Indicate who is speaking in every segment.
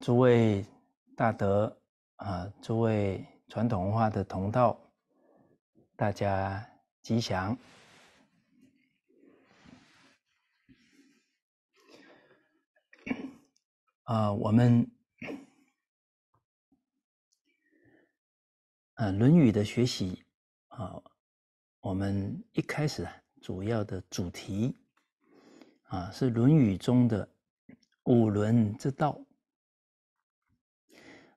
Speaker 1: 诸位大德，啊，诸位传统文化的同道，大家吉祥！啊，
Speaker 2: 我们，啊，《论
Speaker 1: 语》的学习，啊，我们一开始啊，主要的主题，啊，是《论语》中的五伦之道。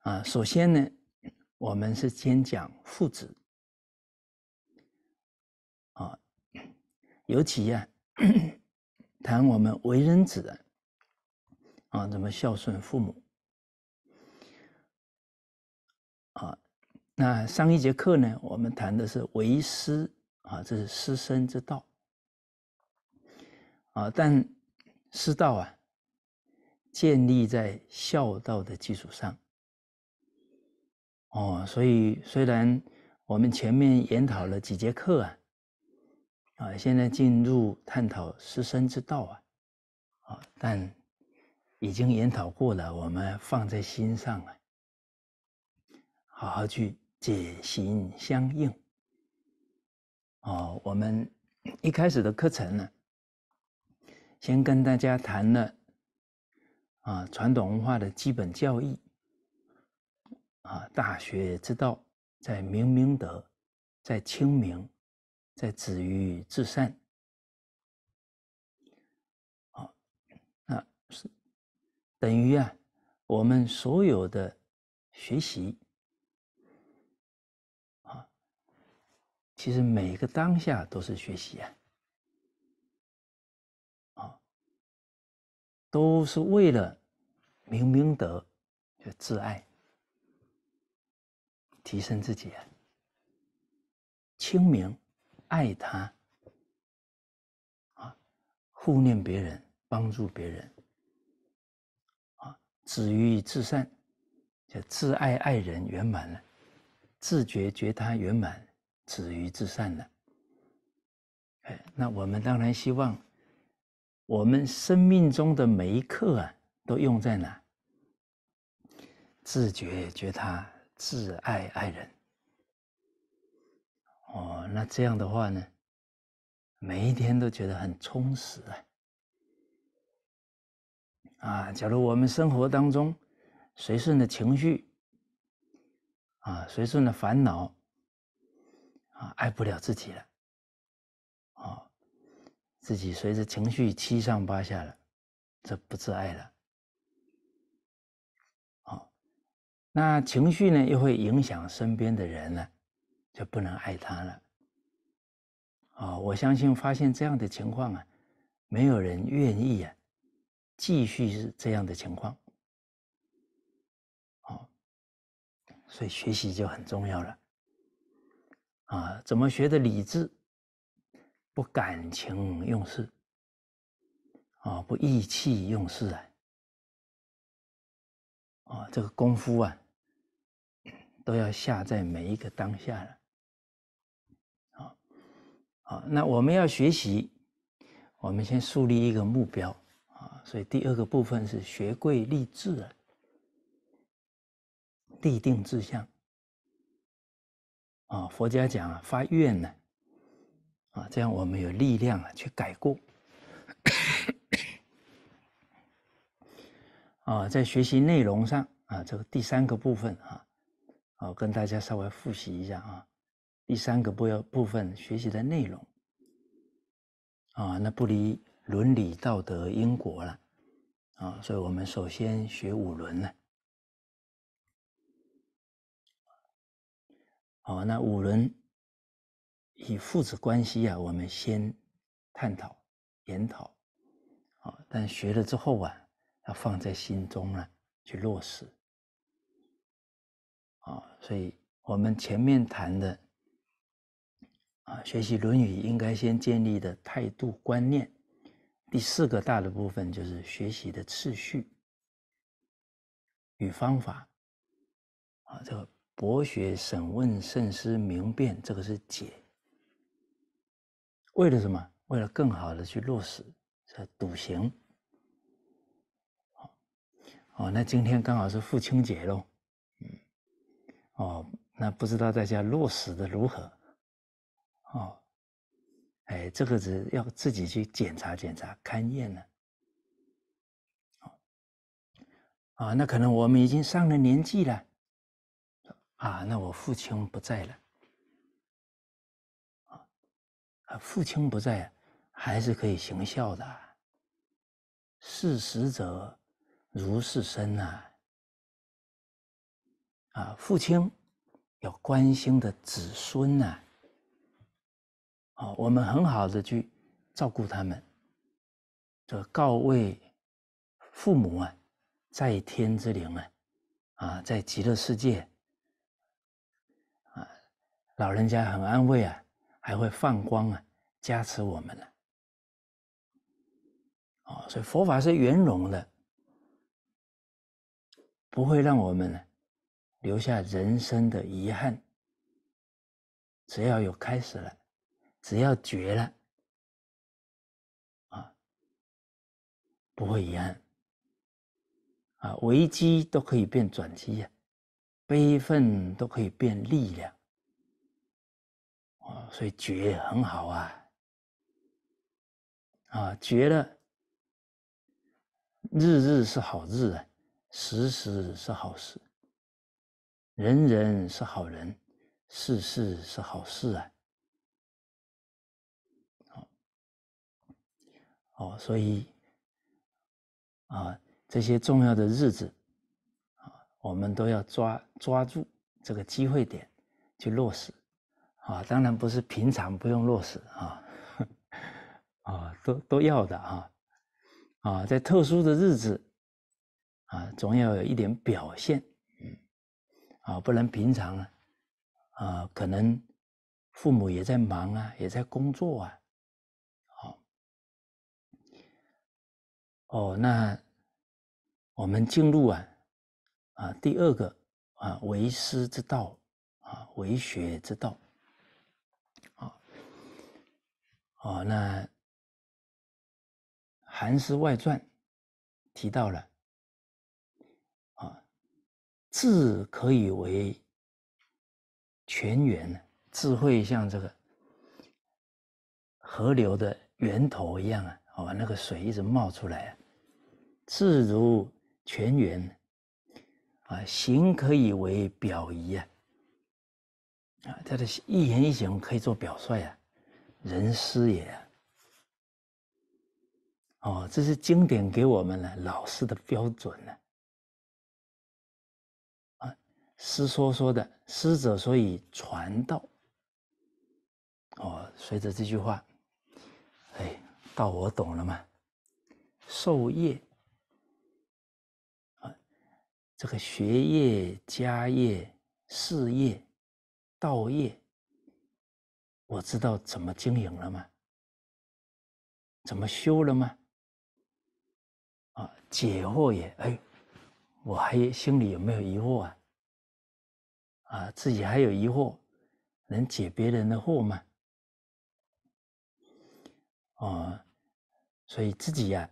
Speaker 1: 啊，首先呢，我们是先讲
Speaker 2: 父子，啊，尤其啊，
Speaker 1: 谈我们为人子的，啊，怎么孝顺父母，啊，那上一节课呢，我们谈的是为师，啊，这是师生之道，啊，但师道啊，建立在孝道的基础上。哦，所以虽然我们前面研讨了几节课啊，啊，现在进入探讨师生之道啊，啊，但已经研讨过了，我们放在心上了，好好去解行相应。哦，我们 一开始的课程呢，先跟大家谈了啊，传统文化的基本教义。啊，大学之道，在明明德，在清明，在止于至善。
Speaker 2: 好，那是等于啊，
Speaker 1: 我们所有的学习啊，其实每个当下都是学习啊，
Speaker 2: 啊，都是为了明
Speaker 1: 明德，就自爱。提升自己啊，清明，爱他。啊，护念别人，帮助别人。啊，止于至善，叫自爱爱人圆满了，自觉觉他圆满，止于至善了。哎，那我们当然希望，我们生命中的每一刻啊，都用在哪？自觉觉他。自爱爱人，哦，那这样的话呢，每一天都觉得很充实啊！啊，假如我们生活当中，随顺的情绪，啊，随顺的烦恼，啊，爱不了自己了，啊，自己随着情绪七上八下了，这不自爱了。那情绪呢，又会影响身边的人了，就不能爱他了，啊！我相信发现这样的情况啊，没有人愿意啊，继续是这样的情况，好，所以学习就很重要了，啊，怎么学的理智，不感情用事，啊，不意气用事啊，啊，这个功夫啊。都要下在每一个当下了，好，好，那我们要学习，我们先树立一个目标啊，所以第二个部分是学贵立志啊，立定志向啊，佛家讲啊，发愿呢，啊，这样我们有力量啊去改过，啊，在学习内容上啊，这个第三个部分啊。好，跟大家稍微复习一下啊，第三个部要部分学习的内容啊，那不离伦理道德因果了啊，所以我们首先学五
Speaker 2: 伦呢。好，那
Speaker 1: 五伦以父子关系啊，我们先探讨研讨，啊，但学了之后啊，要放在心中啊，去落实。啊，所以我们前面谈的，啊，学习《论语》应该先建立的态度观念，第四个大的部分就是学习的次序与方法，啊，这个博学、审问、慎思、明辨，这个是解，为了什么？为了更好的去落实这笃行。好，哦，那今天刚好是父亲节喽。哦，那不知道大家落实的如何？哦，哎，这个是要自己去检查检查、勘验呢、啊，那可能我们已经上了年纪了。啊，那我父亲不在了。啊，父亲不在，还是可以行孝的。事死者，如是生呐。啊，父亲要关心的子孙呐、啊，我们很好的去照顾他们。这告慰父母啊，在天之灵啊，啊，在极乐世界啊，老人家很安慰啊，还会放光啊，加持我们呢、啊，所以佛法是圆融的，不会让我们呢。留下人生的遗憾。只要有开始了，只要绝了，啊，不会遗憾。啊，危机都可以变转机呀，悲愤都可以变力量。啊，所以绝很好啊。啊，绝了，日日是好日啊，时时是好事。人人是好人，事
Speaker 2: 事是好事啊！
Speaker 1: 好，哦，所以啊，这些重要的日子啊，我们都要抓抓住这个机会点去落实啊。当然不是平常不用落实啊，啊，都都要的啊，啊，在特殊的日子啊，总要有一点表现。啊，不能平常啊，啊，可能父母也在忙啊，也在工作啊，好，
Speaker 2: 哦，那我们进入啊，
Speaker 1: 啊，第二个啊，为师之道啊，为学之道，好，哦，那
Speaker 2: 韩师外传提到了。
Speaker 1: 智可以为泉源呢，智慧像这个河流的源头一样啊，哦，那个水一直冒出来啊，智如泉源啊，行可以为表仪啊，啊，他的一言一行可以做表率啊，人师也啊，哦，这是经典给我们了老师的标准呢。师说说的，师者所以传道。哦，随着这句话，哎，道我懂了吗？授业啊，这个学业、家业、事业、道业，
Speaker 2: 我知道怎么经营了吗？怎
Speaker 1: 么修了吗？啊，解惑也。哎，我还心里有没有疑惑啊？啊，自己还有疑惑，能解别人的惑吗？哦，所以自己呀，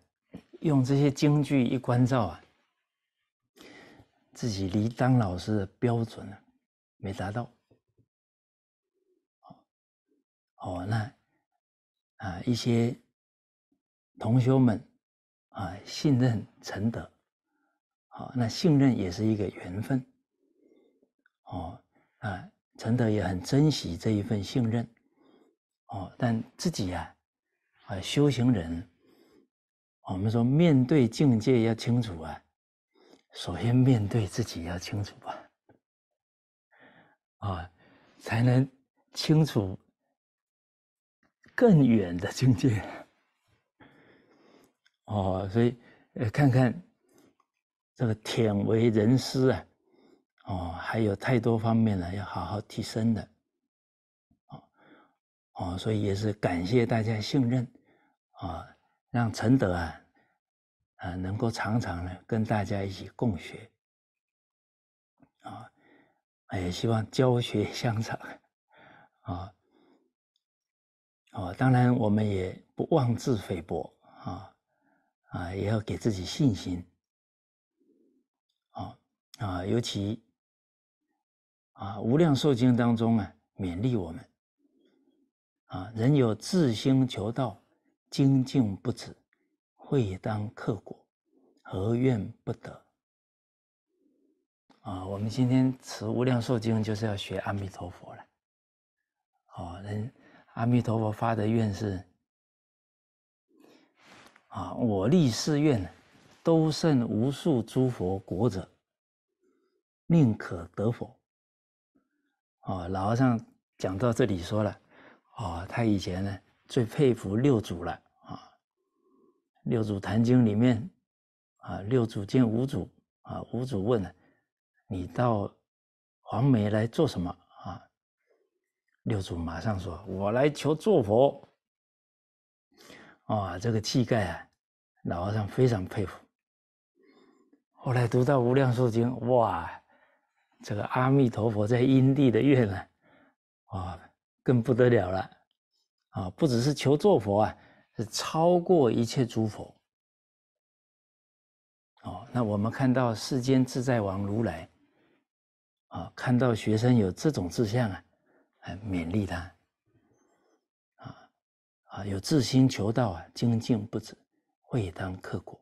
Speaker 1: 用这些京剧一关照啊，自己离当老师的标准啊，没达到。
Speaker 2: 哦，哦，那啊，一些
Speaker 1: 同学们啊，信任承德，好，那信任也是一个缘分。哦啊，陈德也很珍惜这一份信任。哦，但自己呀，啊，修行人，我们说面对境界要清楚啊，首先面对自己要清楚吧，啊，才能清楚更远的境界。哦，所以呃，看看这个“天为人师”啊。哦，还有太多方面呢，要好好提升的，哦，哦，所以也是感谢大家信任，啊，让陈德啊，啊，能够常常呢跟大家一起共学，啊，也希望教学相长，啊，哦，当然我们也不妄自菲薄，啊，啊，也要给自己信心，啊，啊，尤其。啊，无量寿经当中啊，勉励我们啊，人有自心求道，精进不止，会当克果，何怨不得？啊，我们今天持无量寿经，就是要学阿弥陀佛了。哦，阿弥陀佛发的愿是：啊，我立誓愿，都胜无数诸佛国者，宁可得否？哦，老和尚讲到这里说了，哦，他以前呢最佩服六祖了，啊，六祖坛经里面，啊，六祖见五祖，啊，五祖问，你到黄梅来做什么？啊，六祖马上说，我来求做佛。啊，这个气概啊，老和尚非常佩服。后来读到无量寿经，哇！这个阿弥陀佛在因地的愿呢，啊，更不得了了，啊，不只是求做佛啊，是超过一切诸佛，哦，那我们看到世间自在王如来，啊，看到学生有这种志向啊，还勉励他，啊，啊，有自心求道啊，精进不止，会当克果，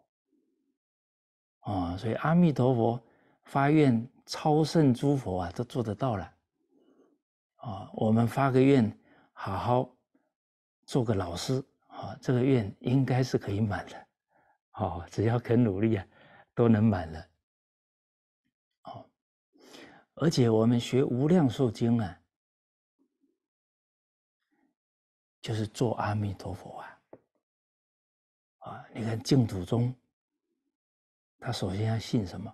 Speaker 1: 哦，所以阿弥陀佛发愿。超胜诸佛啊，都做得到了，啊！我们发个愿，好好做个老师，啊，这个愿应该是可以满的，哦，只要肯努力啊，都能满了，哦。而且我们学《无量寿经》啊，
Speaker 2: 就是做阿弥陀佛啊，啊！你看净土宗，他首先要信什么？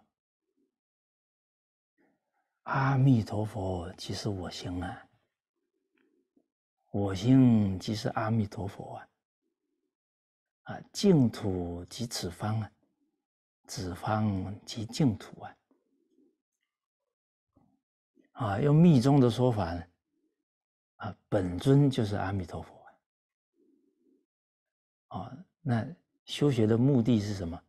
Speaker 1: 阿弥陀佛，即是我心啊！我心即是阿弥陀佛啊！啊，净土即此方啊，此方即净土啊！啊，用密宗的说法，呢，
Speaker 2: 啊，本尊就是阿弥陀佛啊！啊，那修学的目的是什么？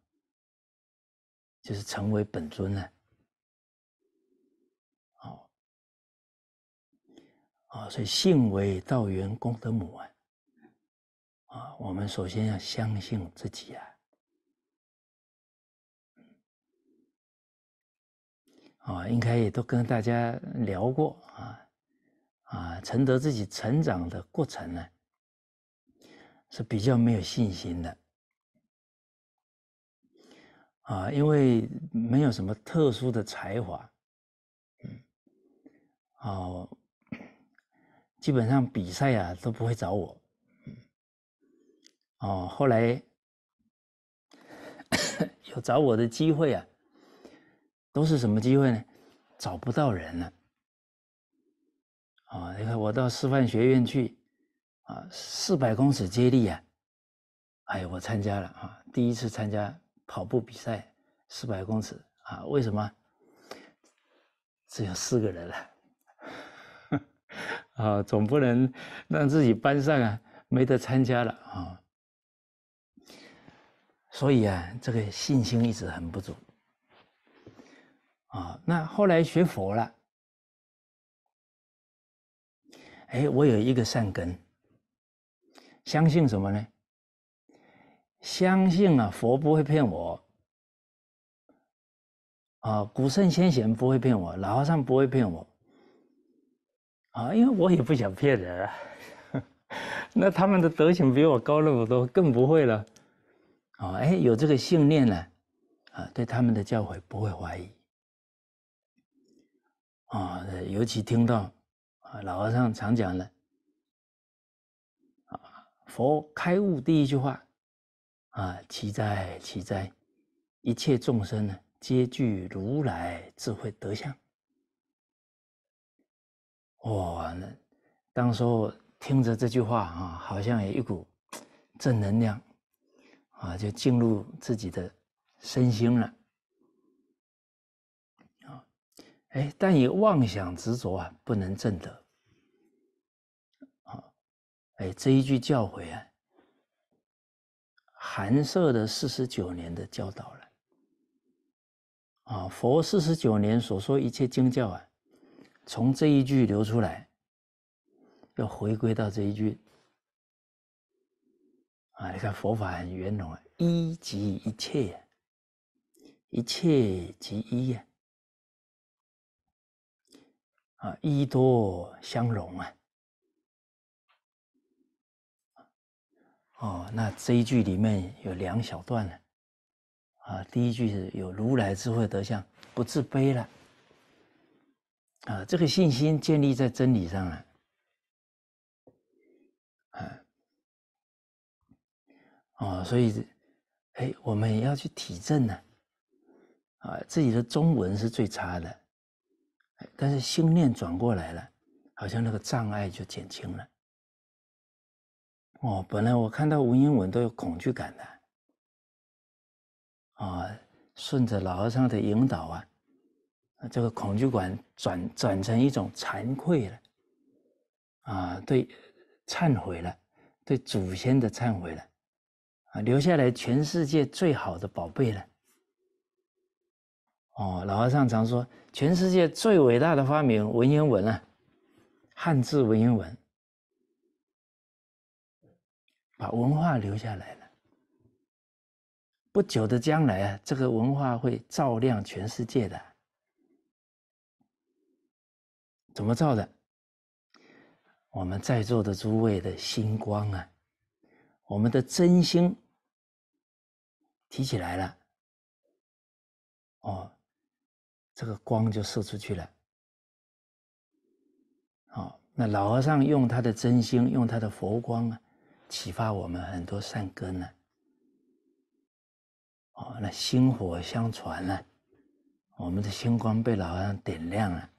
Speaker 2: 就是成为本尊啊！啊，所以信为道源功德母啊！啊，我们首先要相信自己啊！
Speaker 1: 啊，应该也都跟大家聊过啊啊，陈德自己成长的过程呢是比较没有信心的啊，因为没有什么特殊的才华，嗯，好。基本上比赛呀都不会找我，哦，后来 有找我的机会啊，都是什么机会呢？找不到人了，啊，你看我到师范学院去，啊，四百公尺接力啊，哎我参加了啊，第一次参加跑步比赛，四百公尺啊，为什么？只有四个人了。啊，总不能让自己班上啊没得参加了啊，所以啊，这个信心一直很不足
Speaker 2: 啊。那后来学佛了，
Speaker 1: 哎，我有一个善根，相信什么呢？相信啊，佛不会骗我啊，古圣先贤不会骗我，老和尚不会骗我。啊，因为我也不想骗人，啊。那他们的德行比我高那么多，更不会了。啊，哎，有这个信念呢，啊，对他们的教诲不会怀疑。啊，尤其听到啊，老和尚常讲的，啊，佛开悟第一句话，啊，奇哉，奇哉，一切众生呢，皆具如来智慧德相。哇，那当时候听着这句话啊，好像有一股正能量啊，就进入自己的身心了啊。哎，但以妄想执着啊，不能证得。啊，哎，这一句教诲啊，含摄的四十九年的教导了啊。佛四十九年所说一切经教啊。从这一句流出来，要回归到这一句啊！你看佛法很圆融啊，一即一切，一切即一啊，一多相融啊。哦，那这一句里面有两小段呢，啊，第一句是有如来智慧德相，不自卑了。啊，这个信心建立在真理上了，啊，哦，所以，哎，我们要去体证呢，啊，自己的中文是最差的，但是心念转过来了，好像那个障碍就减轻了。哦，本来我看到文言文都有恐惧感的，啊，顺着老和尚的引导啊。啊，这个恐惧感转转成一种惭愧了，啊，对，忏悔了，对祖先的忏悔了，啊，留下来全世界最好的宝贝了。哦，老和尚常说，全世界最伟大的发明文言文啊，汉字文言文，把文化留下来了。不久的将来啊，这个文化会照亮全世界的。怎么造的？我们在座的诸位的星光啊，我们的真心
Speaker 2: 提起来了，哦，
Speaker 1: 这个光就射出去了，哦，那老和尚用他的真心，用他的佛光啊，启发我们很多善根啊，哦，那薪火相传了，我们的星光被老和尚点亮了。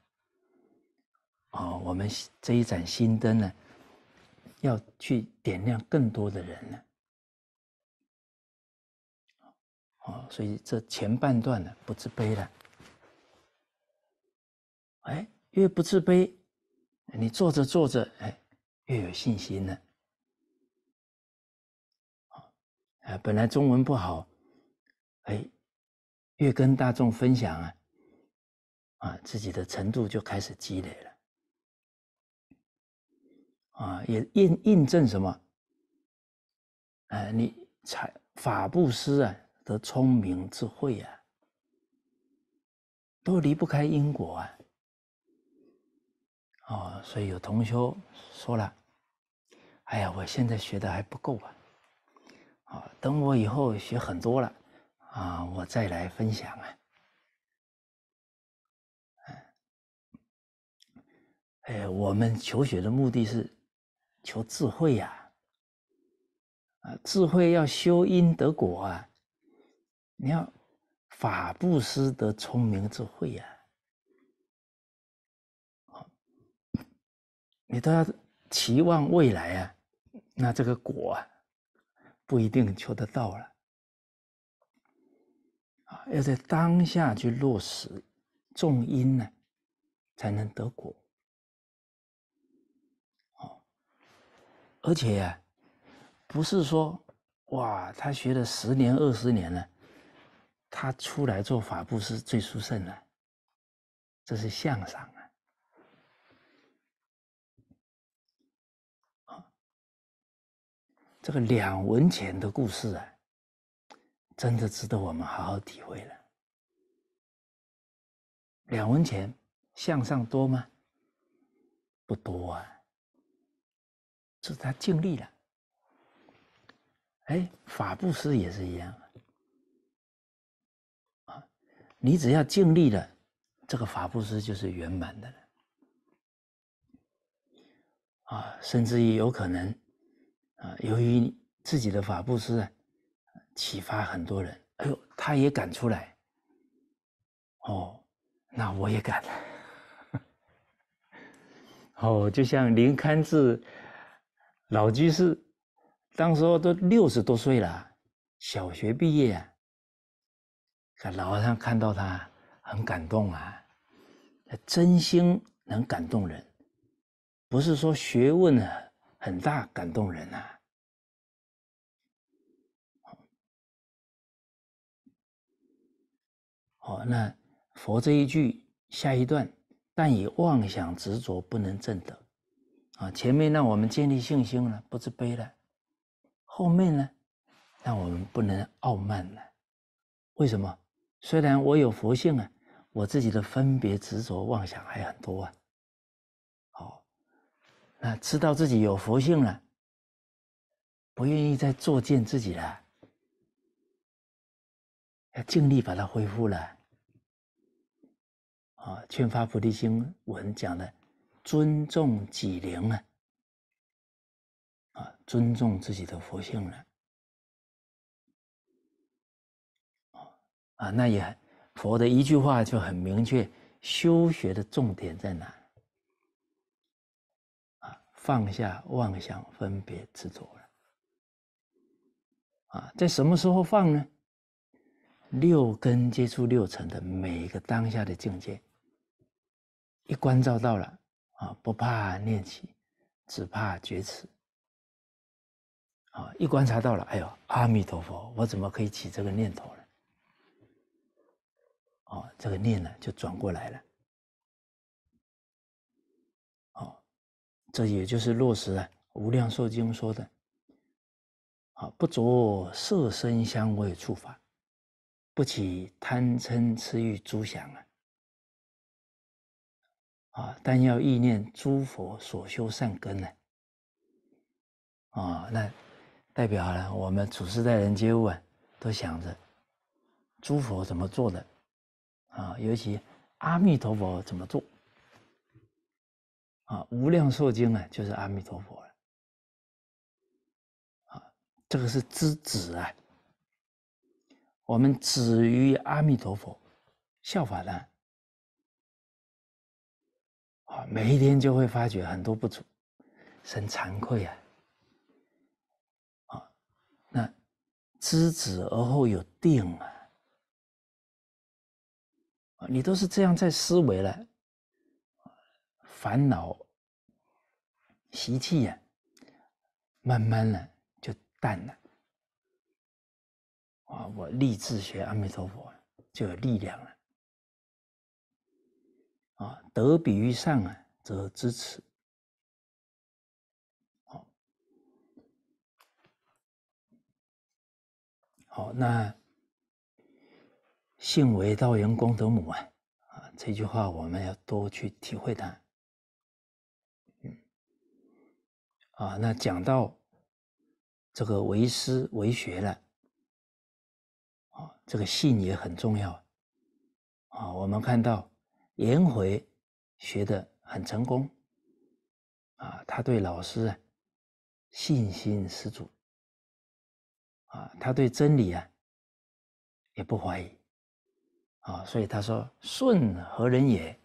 Speaker 1: 哦，我们这一盏心灯呢，要去点亮更多的人呢。哦，所以这前半段呢，不自卑了。哎，越不自卑，你做着做着，哎，越有信心呢。啊，本来中文不好，哎，越跟大众分享啊，啊，自己的程度就开始积累了。啊，也印印证什么？哎，你才法布施啊，得聪明智慧啊，都离不开因果啊。哦，所以有同学说了：“哎呀，我现在学的还不够啊。啊，等我以后学很多了，啊，我再来分享啊。”哎，哎，我们求学的目的是。求智慧呀，啊，智慧要修因得果啊，你要法布施得聪明智慧呀，你都要期望未来啊，那这个果啊，不一定求得到了，啊，要在当下去落实种因呢，才能得果。而且啊、不是说哇，他学了十年二十年了，他出来做法布施最殊胜了，这是向上
Speaker 2: 啊。这个两文钱的故事
Speaker 1: 啊，真的值得我们好好体会了。两文钱向上多吗？不多啊。是他尽力了，哎，法布施也是一样啊。你只要尽力了，这个法布施就是圆满的了。啊，甚至于有可能，啊，由于自己的法布施启发很多人，哎呦，他也敢出来。哦，那我也敢。哦，就像林堪志。老居士，当时候都六十多岁了，小学毕业。可老和尚看到他，很感动啊，他真心能感动人，不是说学问呢很大感动人啊。好，那佛这一句下一段，但以妄想执着不能证得。啊，前面让我们建立信心了，不自卑了；后面呢，让我们不能傲慢了。为什么？虽然我有佛性啊，我自己的分别执着妄想还很多啊。好，那知道自己有佛性了，不愿意再作践自己了，要尽力把它恢复了。啊，《劝发菩提心文》讲的。尊重己灵了，啊，尊重自己的佛性了，啊，那也，佛的一句话就很明确：修学的重点在哪？啊，放下妄想分别执着了，啊，在什么时候放呢？六根接触六尘的每一个当下的境界，一关照到了。啊，不怕念起，只怕觉迟。啊，一观察到了，哎呦，阿弥陀佛，我怎么可以起这个念头呢？哦，这个念呢
Speaker 2: 就转过来了。哦，这也
Speaker 1: 就是落实啊《无量寿经》说的。啊，不着色身香味触法，不起贪嗔痴欲诸想啊。啊！但要意念诸佛所修善根呢？啊，那代表了我们处师待人接物啊，都想着诸佛怎么做的啊？尤其阿弥陀佛怎么做？啊，无量寿经呢，就是阿弥陀佛了。啊，这个是知止啊。我们止于阿弥陀佛，效法呢。
Speaker 2: 每一天就会发觉很多不足，很惭愧啊！啊，那知止而后有定啊！你都
Speaker 1: 是这样在思维了，烦恼习气呀，慢慢的就淡了。啊，我立志学阿弥陀佛，就有力量了。
Speaker 2: 啊，德比于上啊，则知此。好，
Speaker 1: 好，那信为道源功德母啊啊，这句话我们要多去体会它。嗯，啊，那讲到这个为师为学了，啊，这个信也很重要啊，我们看
Speaker 2: 到。颜回学的很成功啊！他对老师啊信心十足啊！他
Speaker 1: 对真理啊也不怀疑啊！所以他说：“顺何人也？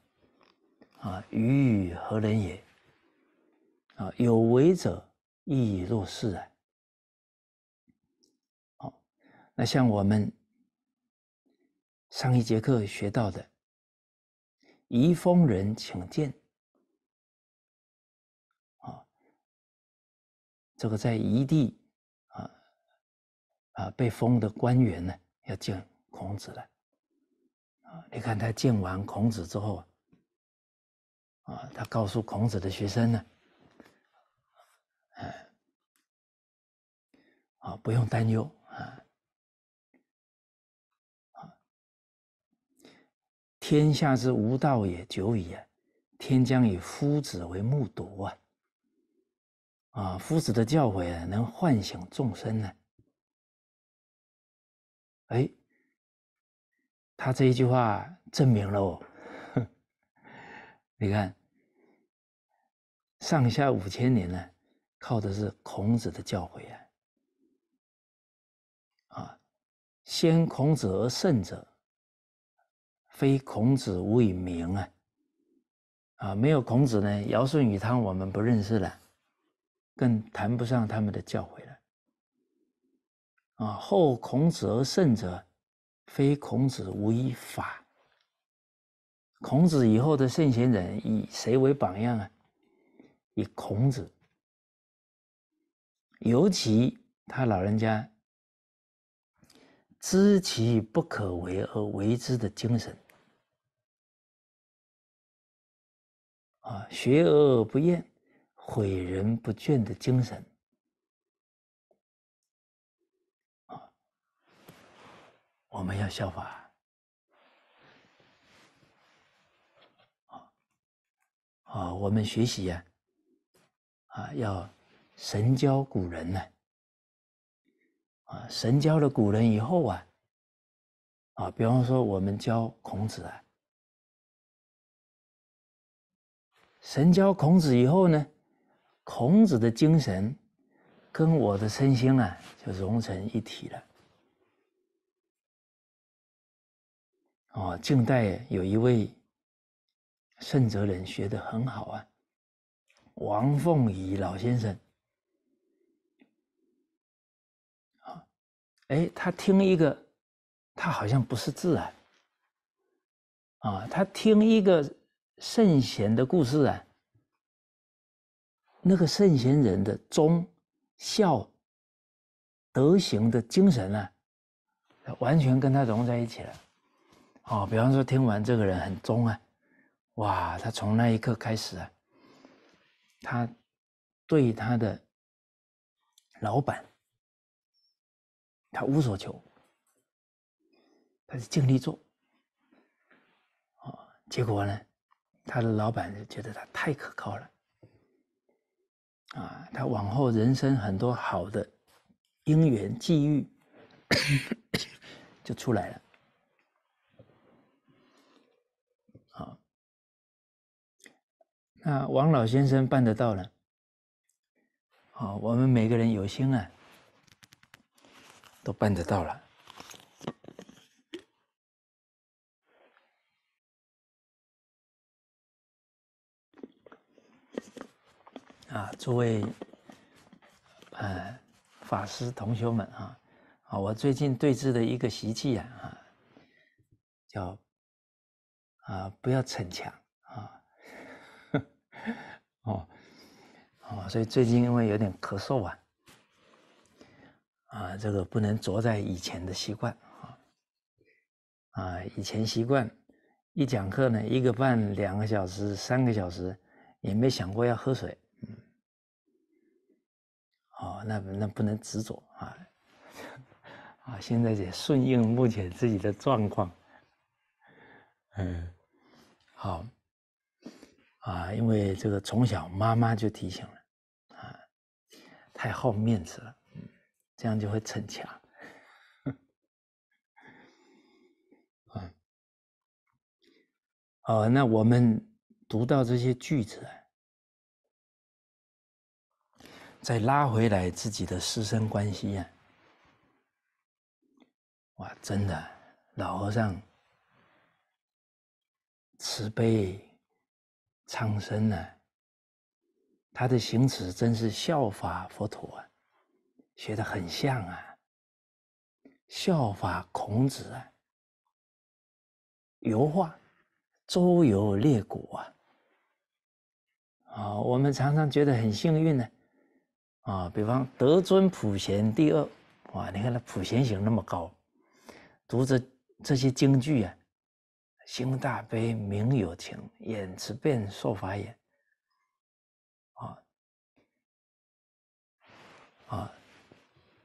Speaker 1: 啊？与何人也？啊？有为者亦若是啊！”那像我们上一节课学到的。
Speaker 2: 移封人请见，啊，
Speaker 1: 这个在移地啊啊被封的官员呢要见孔子了，啊，你看他见完孔子之后，啊，他告诉孔子的学生呢，哎，
Speaker 2: 啊，不用担忧。天
Speaker 1: 下之无道也久矣啊！天将以夫子为目夺啊！啊，夫子的教诲啊，能唤醒众生呢。
Speaker 2: 哎，他这一句话证明了哦，
Speaker 1: 你看，上下五千年呢，靠的是孔子的教诲啊！啊，先孔子而圣者。非孔子无以明啊！啊，没有孔子呢，尧舜禹汤我们不认识了，更谈不上他们的教诲了。啊，后孔子而圣者，非孔子无以法。孔子以后的圣贤人以谁为榜样啊？以孔子。尤其他老人家知其不可为而为之的精神。
Speaker 2: 啊，学而不厌，诲人不倦的精神，
Speaker 1: 啊，我们要效法。啊，我们学习啊，啊，要神教古人呢，啊，神教了古人以后啊，啊，比方说我们教孔子啊。神教孔子以后呢，孔子的精神，跟我的身心啊就融成一体了。哦，近代有一
Speaker 2: 位圣哲人学的很好啊，王凤仪老先生。啊，
Speaker 1: 哎，他听一个，他好像不识字啊，啊，他听一个。圣贤的故事啊，那个圣贤人的忠孝德行的精神啊，完全跟他融在一起了。哦，比方说，听完这个人很忠啊，哇，他从那一刻开始啊，他对他的老板，他无所求，他是尽力做。哦，结果呢？他的老板就觉得他太可靠了，啊，他往后人生很多好的姻缘际遇就出来了。好，那王老先生办得到了，好，我们每个人有心啊，都办得到了。啊，诸位，哎，法师同学们啊，啊，我最近对治的一个习气啊，叫啊，不要逞强啊，哦，哦，所以最近因为有点咳嗽啊，啊，这个不能着在以前的习惯啊，啊，以前习惯一讲课呢，一个半、两个小时、三个小时，也没想过要喝水。哦，那那不能执着啊！啊，现在也顺应目前自己的状况。嗯，好。啊，因为这个从小妈妈就提醒了，啊，太好面子了，这样就会逞强。啊，哦，那我们读到这些句子。再拉回来自己的师生关系呀！哇，真的，老和尚慈悲、苍生呢，他的行持真是效法佛陀啊，学的很像啊，效法孔子啊，油画周游列国啊，啊，我们常常觉得很幸运呢。啊，比方德尊普贤第二，哇，你看那普贤行那么高，读着这些京剧啊，行大悲，明有情，眼持遍受法眼，啊
Speaker 2: 啊，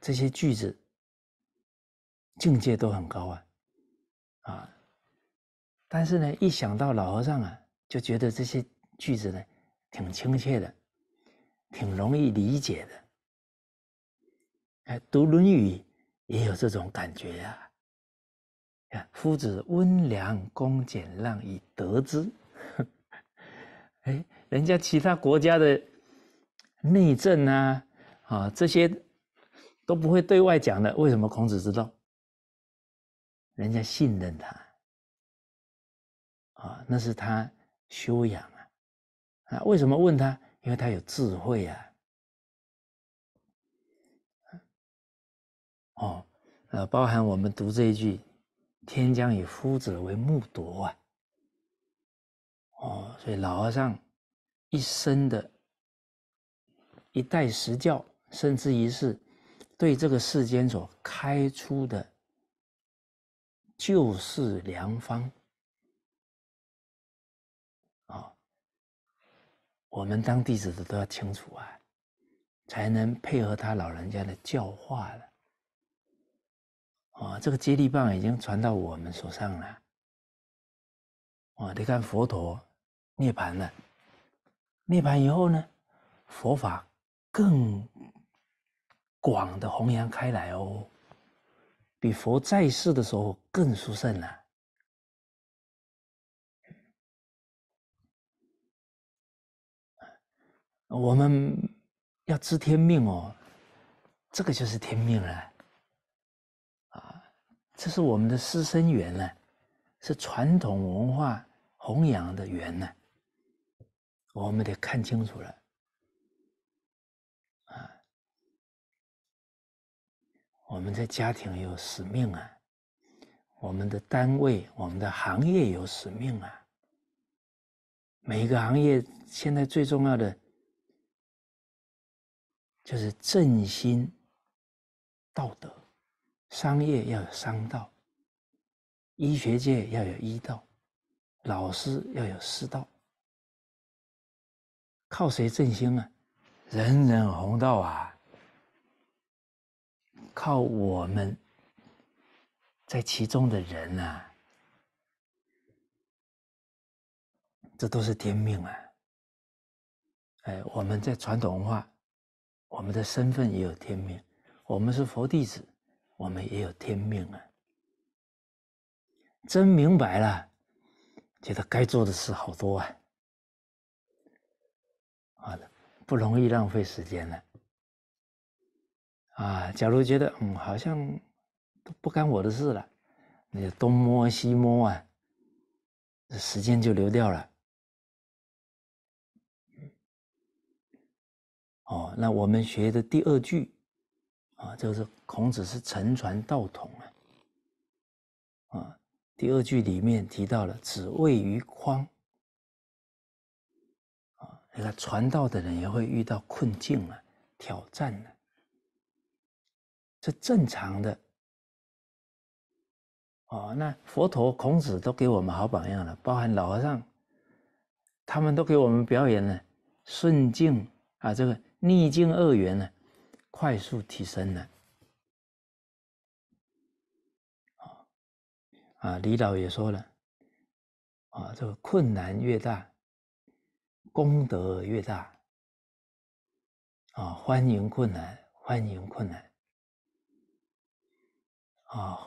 Speaker 2: 这些句子
Speaker 1: 境界都很高啊啊，但是呢，一想到老和尚啊，就觉得这些句子呢挺亲切的。挺容易理解的，哎，读《论语》也有这种感觉呀。看夫子温良恭俭让以得之，哎，人家其他国家的内政啊，啊，这些都不会对外讲的。为什么孔子知道？人家信任他，
Speaker 2: 啊，那是他修养啊。啊，为什么问他？因为他有智慧啊！哦，
Speaker 1: 呃，包含我们读这一句：“天将以夫子为木铎啊！”哦，所以老和尚一生的一代十教，甚至于是对这个世间所开出的救世良方。我们当弟子的都要清楚啊，才能配合他老人家的教化了。啊，这个接力棒已经传到我们手上了。啊，你看佛陀涅盘了，涅盘以后呢，佛法更广的弘扬开来哦，比佛在世的时候更殊胜了。
Speaker 2: 我们
Speaker 1: 要知天命哦，这个就是天命了啊！这是我们的师生缘呢，是传统文化弘扬的缘呢。我们得看清楚了啊！我们在家庭有使命啊，我们的单位、我们的行业有使命啊。每一个行业现在最重要的。
Speaker 2: 就是正心道德，商
Speaker 1: 业要有商道，医学界要有医道，老师要有师道。靠谁振兴啊？人人弘道啊！靠我们在其中的人啊，这都是天命啊！哎，我们在传统文化。我们的身份也有天命，我们是佛弟子，我们也有天命啊。真明白了，觉得该做的事好多啊，的，不容易浪费时间了。啊，假如觉得嗯，好像都不干我的事了，那就东摸西摸啊，时
Speaker 2: 间就流掉了。
Speaker 1: 哦，那我们学的第二句啊，就是孔子是沉船道统啊。啊，第二句里面提到了“子谓于匡”，啊，你看传道的人也会遇到困境啊、挑战呢，这正常的。哦，那佛陀、孔子都给我们好榜样了，包含老和尚，他们都给我们表演了顺境啊，这个。逆境二元呢，快速提升了。
Speaker 2: 啊，李老也说了，啊，这个困难越大，功德越大。
Speaker 1: 啊，欢迎困难，欢迎困难。啊，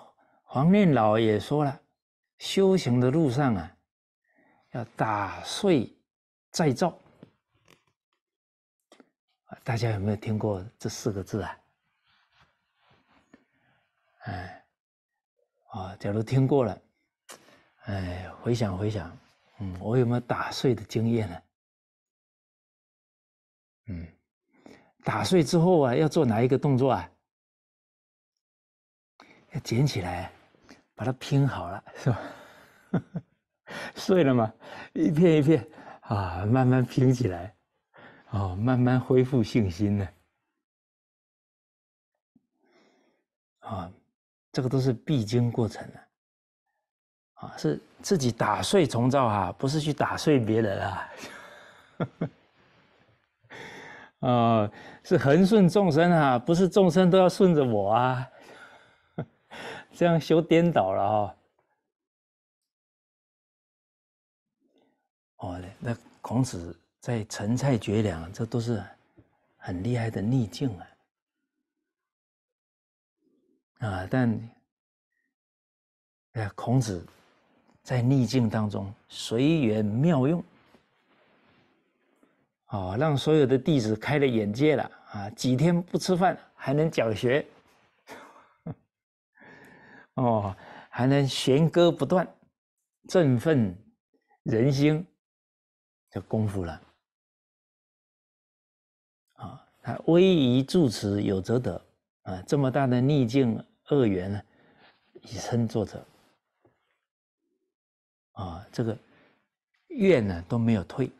Speaker 1: 黄念老也说了，修行的路上啊，要打碎再造。大家有没有听过这四个字啊？哎，啊，假如听过了，哎，回想回想，嗯，我有没有打碎的经验呢？嗯，打碎之后啊，要做哪一个动作啊？要捡起来，把它拼好了，是吧？碎了吗？一片一片，啊，慢慢拼起来。哦，慢慢恢复信心呢。啊，这个都是必经过程啊。啊，是自己打碎重造啊，不是去打碎别人啊。啊，是恒顺众生啊，不是众生都要顺着我啊。这样修颠倒了哈。好那孔子。在陈蔡绝粮，这都是很厉害的逆境啊！啊，但哎，孔子在逆境当中随缘妙用，啊，让所有的弟子开了眼界了啊！几天不吃饭还能讲学，哦，还能弦歌不断，振奋人心，这功夫了。啊，威仪住持有则得啊，这么大的逆境恶缘呢，以身作则，啊，这个愿呢都没有退，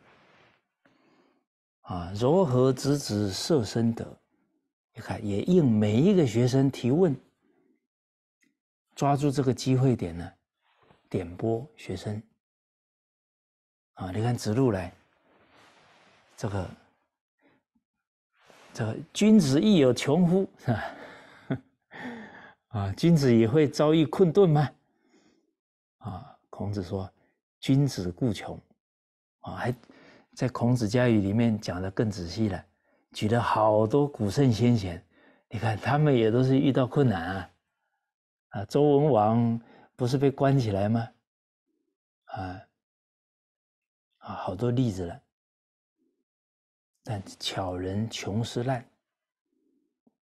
Speaker 1: 啊，柔和直子色身德，你看也应每一个学生提问，抓住这个机会点呢，点拨学生，啊，你看指路来，这个。这君子亦有穷乎？是吧？啊，君子也会遭遇困顿吗？啊，孔子说：“君子固穷。”啊，还，在《孔子家语》里面讲的更仔细了，举了好多古圣先贤。你看，他们也都是遇到困难啊。啊，周文王不是被关起来吗？啊，啊，好多例子了。但巧人穷斯难，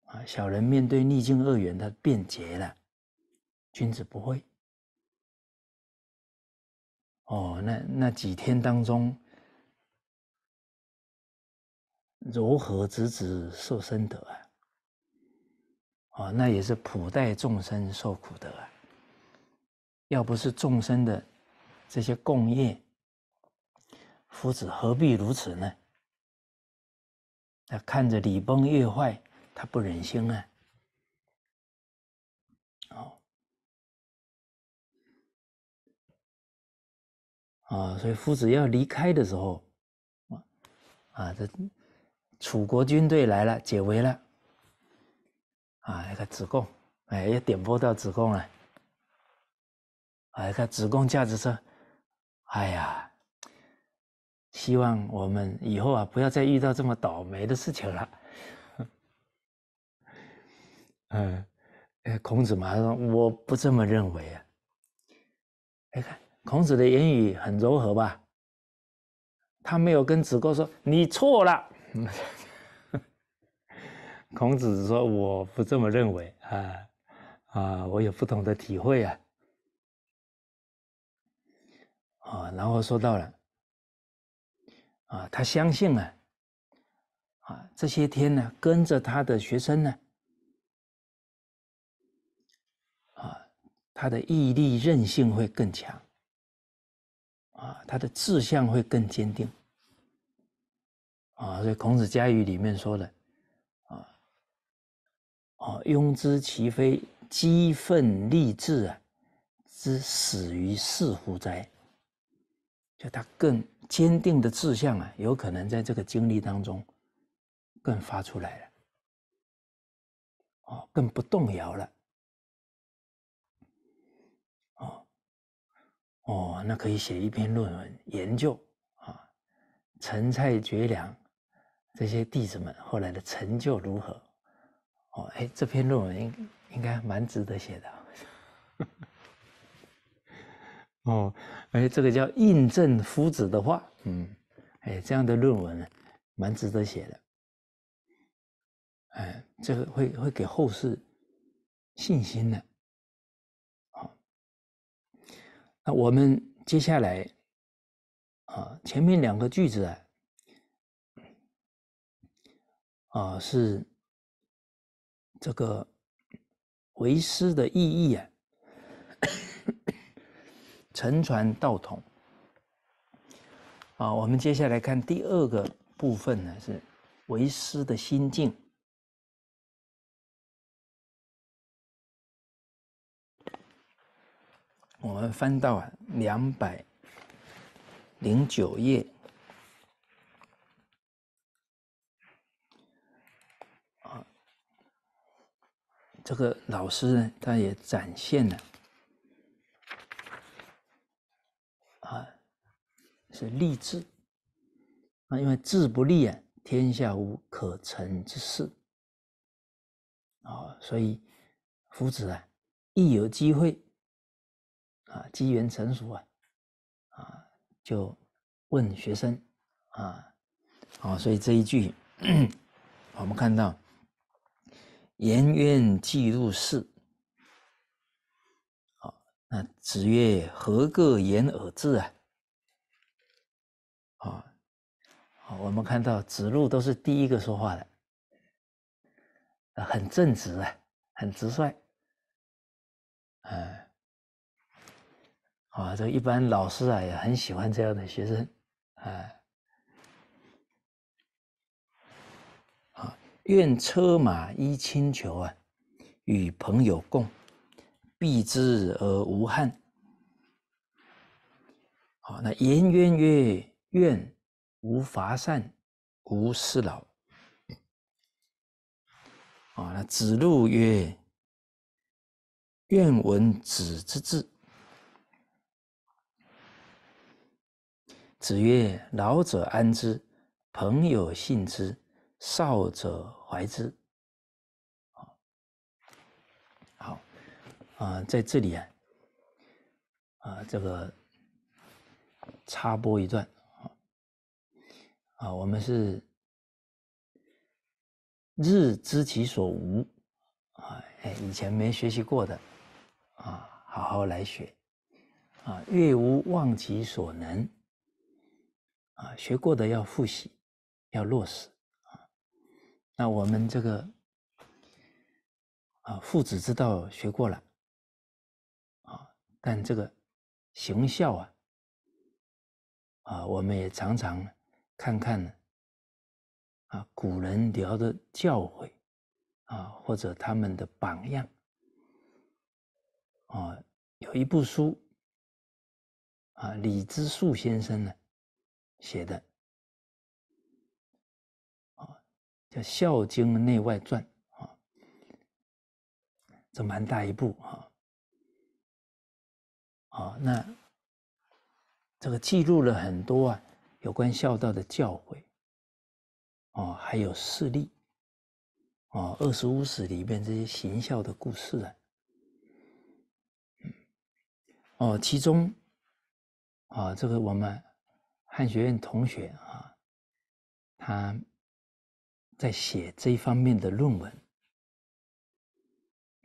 Speaker 1: 啊，小人面对逆境恶缘，他变节了；君子不会。哦，那那几天当中，如何直子受身得啊？哦，那也是普待众生受苦得啊。要不是众生的这些共业，夫子何必如此呢？他看
Speaker 2: 着礼崩乐坏，他不忍心啊！哦，啊，所
Speaker 1: 以夫子要离开的时候，啊，这楚国军队来了，解围了，啊，一个子贡，哎，也点拨到子贡了，啊，一个子贡驾着车，哎呀。希望我们以后啊，不要再遇到这么倒霉的事情了。嗯，哎，孔子嘛，说我不这么认为啊。你看，孔子的言语很柔和吧？他没有跟子贡说你错了。孔子说我不这么认为啊，啊，我有不同的体会啊。啊，然后说
Speaker 2: 到了。啊，他相信啊，啊，这些
Speaker 1: 天呢，跟着他的学生呢，啊，他的毅力韧性会更强，啊，他的志向会更坚定，啊，所以《孔子家语》里面说的，啊，啊，庸之其非激愤立志啊，之死于斯乎哉？就他更。坚定的志向啊，有可能在这个经历当中，更发出来了，哦，更不动摇了，哦，哦，那可以写一篇论文研究啊，成才绝良这些弟子们后来的成就如何？哦，哎，这篇论文应应该蛮值得写的。哦，哎，这个叫印证夫子的话，嗯，哎，这样的论文，蛮值得写的，哎，这个会会给后世信心的，好，
Speaker 2: 那我们接下来，啊，前面两个句子啊，
Speaker 1: 啊，是这个为师的意义啊。沉船道统。啊，我们接下来看第二个部分呢，是为师的心境。我们翻到啊两百零九页。啊，这个老师呢，他也展现了。是立志啊，因为志不立啊，天下无可成之事啊，所以夫子啊，一有机会啊，机缘成熟啊，啊，就问学生啊，好，所以这一句 我们看到颜渊既入世。好，那子曰何各言而至啊？我们看到子路都是第一个说话的，很正直啊，很直率，哎，啊，这一般老师啊也很喜欢这样的学生，哎，啊，愿车马衣轻裘啊，与朋友共，避之而无憾。好，那颜渊曰：“愿。”无乏善，无失劳。啊！子路曰：“愿闻子之志。”子曰：“老者安之，朋友信之，少者怀之。”好，啊，在这里啊，啊，这个插播一段。啊，我们是日知其所无啊，哎，以前没学习过的啊，好好来学啊，月无忘其所能啊，学过的要复习，要落实啊。那我们这个啊，父子之道学过了
Speaker 2: 啊，但这个行孝啊
Speaker 1: 啊，我们也常常。看看呢，啊，古人聊的教诲，啊，或者他们的榜样，啊，有一部书，啊，李之树先生
Speaker 2: 呢写的，啊，叫《
Speaker 1: 孝经内外传》啊，这蛮大一部啊，啊，那这个记录了很多啊。有关孝道的教诲，哦，还有事例，哦，《二十五史》里面这些行孝的故事啊，哦，其中，啊，这个我们汉学院同学啊，他在写这一方面的论文，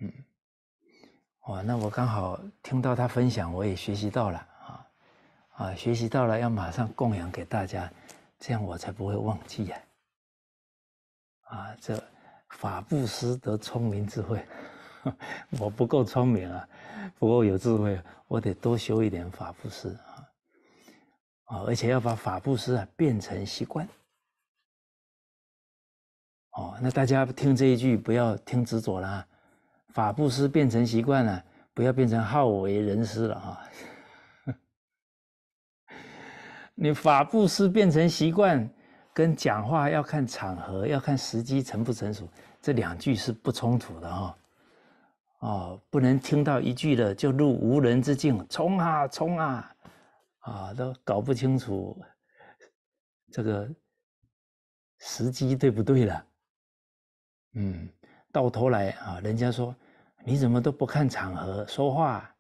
Speaker 1: 嗯，哦，那我刚好听到他分享，我也学习到了。啊，学习到了要马上供养给大家，这样我才不会忘记呀。啊，这法布施得聪明智慧，我不够聪明啊，不够有智慧，我得多修一点法布施啊。啊，而且要把法布施啊变成习惯。哦，那大家听这一句不要听执着啦，法布施变成习惯了，不要变成好为人师了啊。你法布施变成习惯，跟讲话要看场合，要看时机成不成熟，这两句是不冲突的哈。哦，不能听到一句了就入无人之境，冲啊冲啊，啊都搞不清楚这个时机对不对了。嗯，到头来啊，人家说你怎么都不看场合说话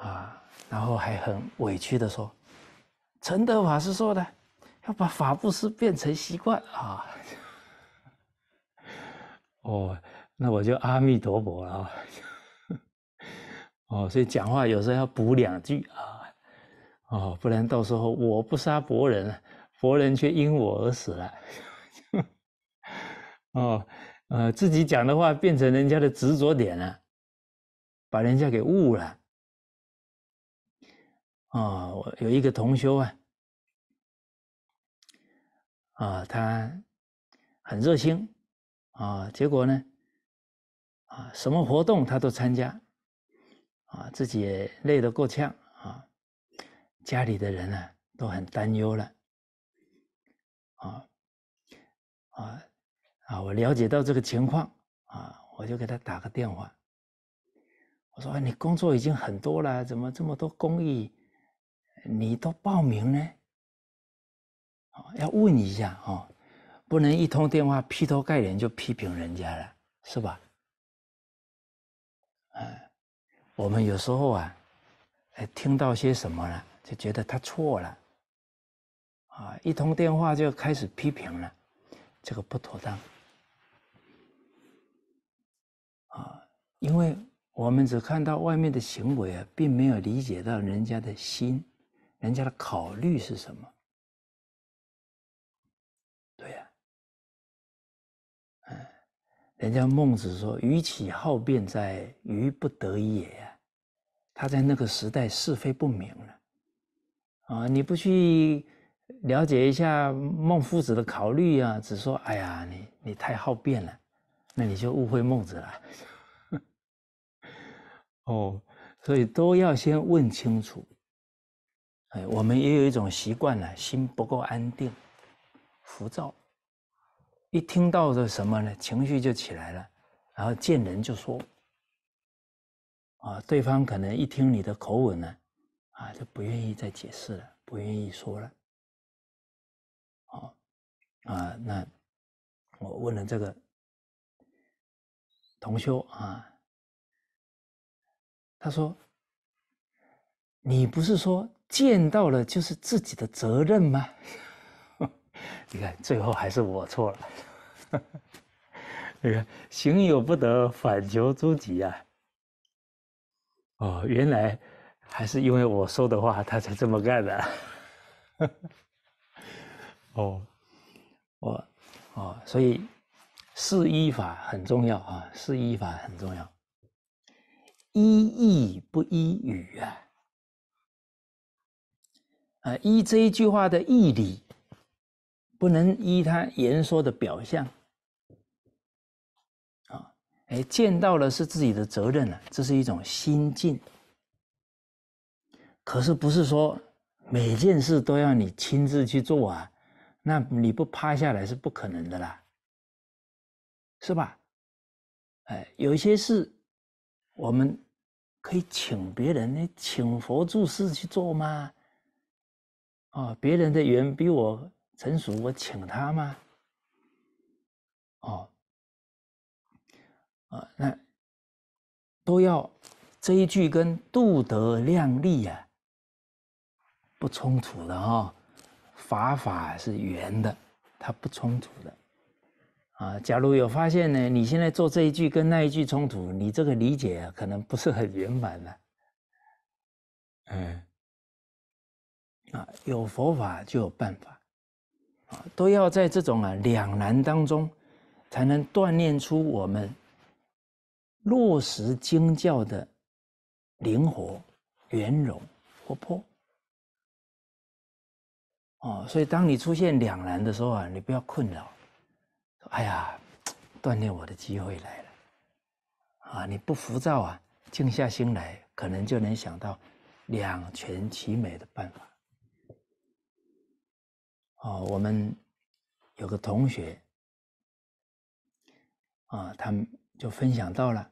Speaker 1: 啊，然后还很委屈的说。陈德法师说的，要把法布施变成习惯啊。哦，那我就阿弥陀佛了。哦，所以讲话有时候要补两句啊，哦，不然到时候我不杀佛人，佛人却因我而死了。哦，呃，自己讲的话变成人家的执着点了，把人家给误了。啊，我
Speaker 2: 有一个同修啊，啊，他
Speaker 1: 很热心啊，结果呢，啊，什么活动他都参加，啊，自己累得够呛啊，家里的人呢、都很担忧了，啊，啊，啊，我了解到这个情况啊，我就给他打个电话，我说，你工作已经很多了，怎么这么多公益？你都报名呢？要问一下哦，不能一通电话劈头盖脸就批评人家了，是吧？哎，我们有时候啊，哎，听到些什么了，就觉得他错了，啊，一通电话就开始批评了，这个不妥当。啊，因为我们只看到外面的行为啊，并没有理解到人家的心。人家的考虑是什么？对呀，嗯，人家孟子说：“与其好辩，在于不得已呀。”他在那个时代是非不明了，啊，你不去了解一下孟夫子的考虑啊，只说：“哎呀，你你太好辩了。”那你就误会孟子了。哦，所以都要先问清楚。哎，我们也有一种习惯呢，心不够安定，浮躁，一听到的什么呢？情绪就起来了，然后见人就说，啊，对方可能一听你的口吻呢，啊，就不愿意再解
Speaker 2: 释了，不愿意说了，好，啊，那我问了这个同修啊，
Speaker 1: 他说，你不是说？见到了就是自己的责任吗？你看，最后还是我错了。你看，行有不得，反求诸己啊。哦，原来还是因为我说的话，他才这么干的。哦，我哦，所以释依法很重要啊，释依法很重要。依义不依语啊。依这一句话的义理，不能依他言说的表象啊！哎，见到了是自己的责任了，这是一种心境。可是不是说每件事都要你亲自去做啊？那你不趴下来是不可能的啦，是吧？哎，有些事我们可以请别人你请佛助事去做吗？哦，别人的缘比我成熟，我请他吗？哦，啊，那都要这一句跟度德量力啊不冲突的哈，法法是圆的，它不冲突的啊。假如有发现呢，你现在做这一句跟那一句冲突，你这个理解可能不是很圆满了，嗯。啊，有佛法就有办法，啊，都要在这种啊两难当中，才能锻炼出我们落实经教的灵活、圆融、活泼。哦，所以当你出现两难的时候啊，你不要困扰，哎呀，锻炼我的机会来了，啊，你不浮躁啊，静下心来，可能就能想到两全其美的办法。哦，我们有个同学啊，他们就分享到了。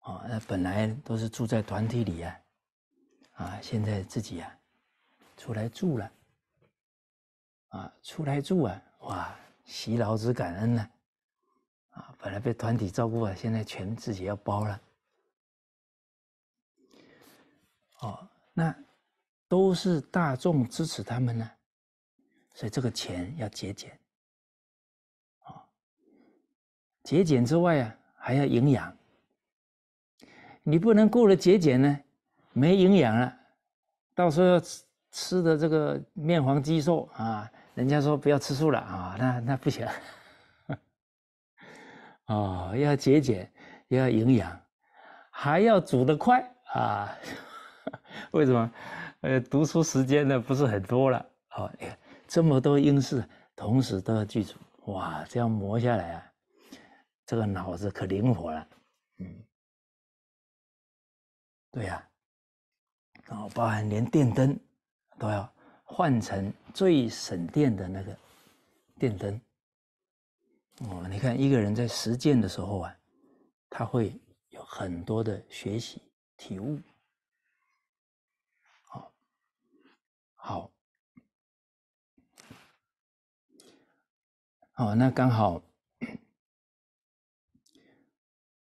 Speaker 1: 哦，那本来都是住在团体里啊，啊，现在自己啊，出来住了。啊，出来住啊，哇，洗劳之感恩呢。啊，本来被团体照顾啊，现在全自己要包了。哦，那都是大众支持他们呢。所以这个钱要节俭，啊，节俭之外啊，还要营养。你不能过了节俭呢，没营养了，到时候吃吃的这个面黄肌瘦啊，人家说不要吃素了啊，那那不行。哦，要节俭，要营养，还要煮得快啊。为什么？呃，读书时间呢不是很多了，哦。这么多英式同时都要记住，哇！这样磨下来啊，这个脑子可灵活了，嗯，对呀。然后包含连电灯都要换成最省电的那个电灯。哦，你看一个人在实践的时候啊，他会有很多的学习体悟。好，好。哦，那刚好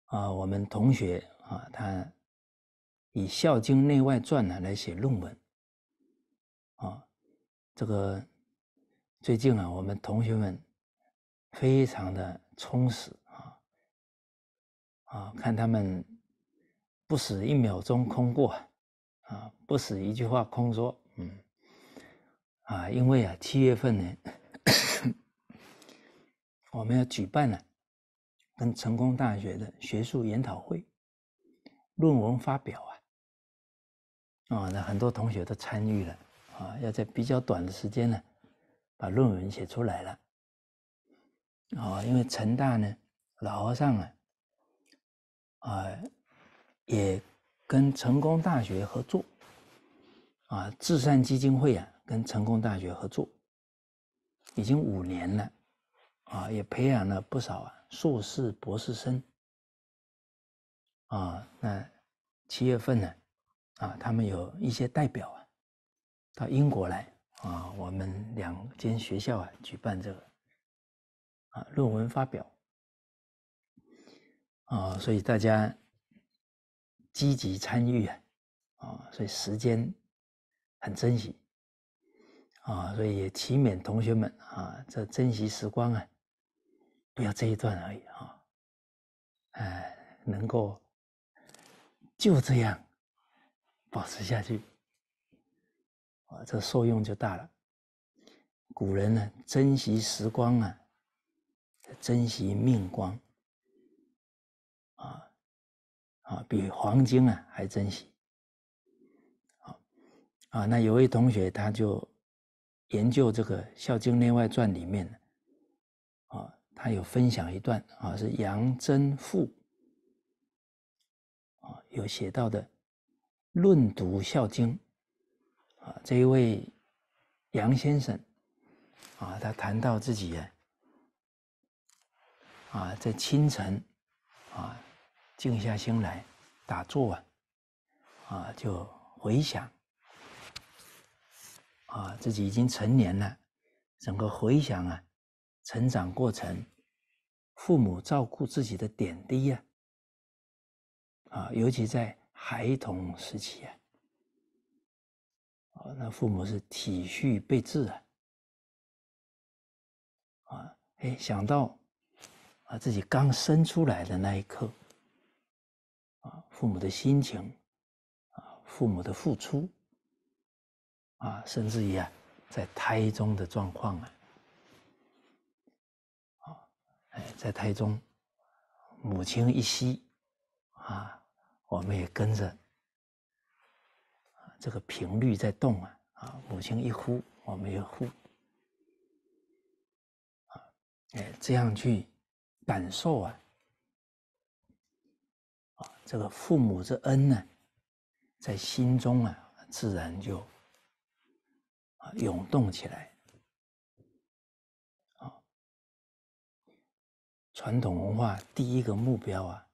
Speaker 1: 啊，我们同学啊，他以《孝经内外传》呢来写论文啊。这个最近啊，我们同学们非常的充实啊啊，看他们不使一秒钟空过啊，不使一句话空说，嗯啊，因为啊，七月份呢。我们要举办了跟成功大学的学术研讨会、论文发表啊，啊，那很多同学都参与了啊，要在比较短的时间呢，把论文写出来了啊，因为成大呢，老和尚啊，啊，也跟成功大学合作啊，至善基金会啊，跟成功大学合作已经五年了。啊，也培养了不少啊硕士、博士生。啊，那七月份呢，啊，他们有一些代表啊，到英国来啊，我们两间学校啊举办这个啊论文发表啊，所以大家积极参与啊，啊，所以时间很珍惜啊，所以也勤勉同学们啊，这珍惜时光啊。不要这一段而已啊！哎，能够就这样保持下去，啊，这受用就大了。古人呢，珍惜时光啊，珍惜命光啊，啊，比黄金啊还珍惜。啊，那有位同学他就研究这个《孝经内外传》里面的。他有分享一段啊，是杨真富啊有写到的《论读孝经》啊，这一位杨先生啊，他谈到自己啊，在清晨啊静下心来打坐啊啊，就回想啊自己已经成年了，整个回想啊。成长过程，父母照顾自己的点滴呀，啊，尤其在孩童时期啊，啊，那父母是体恤备至啊，啊，哎，想到啊自己刚生出来的那一刻，啊，父母的心情，啊，父母的付出，啊，甚至于啊，在胎中的状况啊。哎，在胎中，母亲一吸，啊，我们也跟着这个频率在动啊，啊，母亲一呼，我们也呼，啊，哎，这样去感受啊，啊，这个父母之恩呢，在心中啊，自然就啊涌动起来。
Speaker 2: 传统文化第一个目标啊，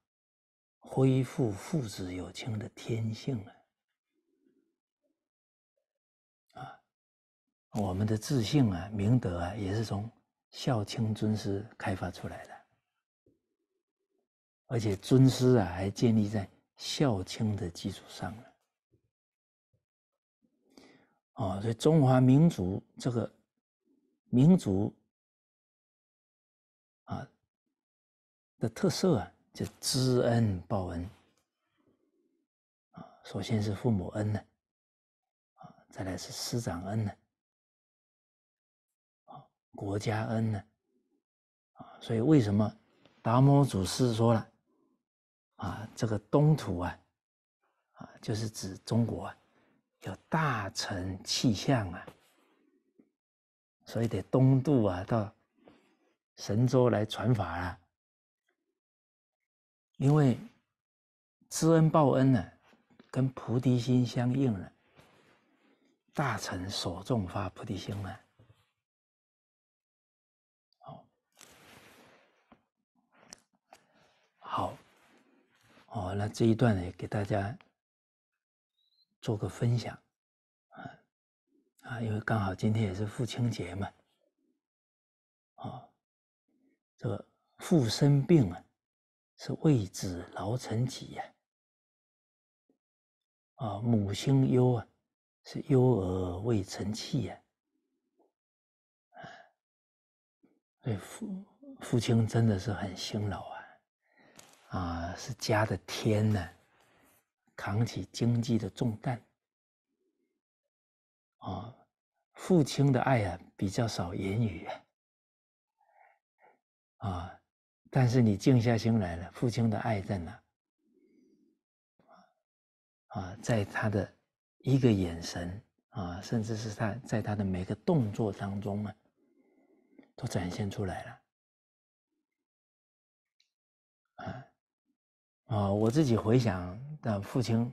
Speaker 2: 恢复
Speaker 1: 父子有亲的天性啊，啊，我们的自信啊、明德啊，也是从孝亲尊师开发出来的，而且尊师啊，还建立在孝亲的基础上了。
Speaker 2: 哦，所以中华民族这个民族。的特色啊，就知恩报恩啊，首先是父母恩呢，啊，再来是
Speaker 1: 师长恩呢，啊，国家恩呢，啊，所以为什么达摩祖师说了啊，这个东土啊，啊，就是指中国啊，有大乘气象啊，所以得东渡啊，到神州来传法了。因为知恩报恩呢，跟菩提心相应了。大乘所种发菩提心嘛。好，好，那这一段呢，给大家做个分享，啊，啊，因为刚好今天也是父亲节嘛，啊，这个父生病啊。是为子劳成疾呀，
Speaker 2: 啊，母亲忧啊，是忧儿
Speaker 1: 未成器呀，啊，父父亲真的是很辛劳啊，啊，是家的天呢，扛起经济的重担，啊，父亲的爱啊比较少言语啊，啊。但是你静下心来了，父亲的爱在哪？啊，在他的一个眼神啊，甚至是他在他的每个动作当中啊，都展现出来了。
Speaker 2: 啊啊，我自己回
Speaker 1: 想，那父亲，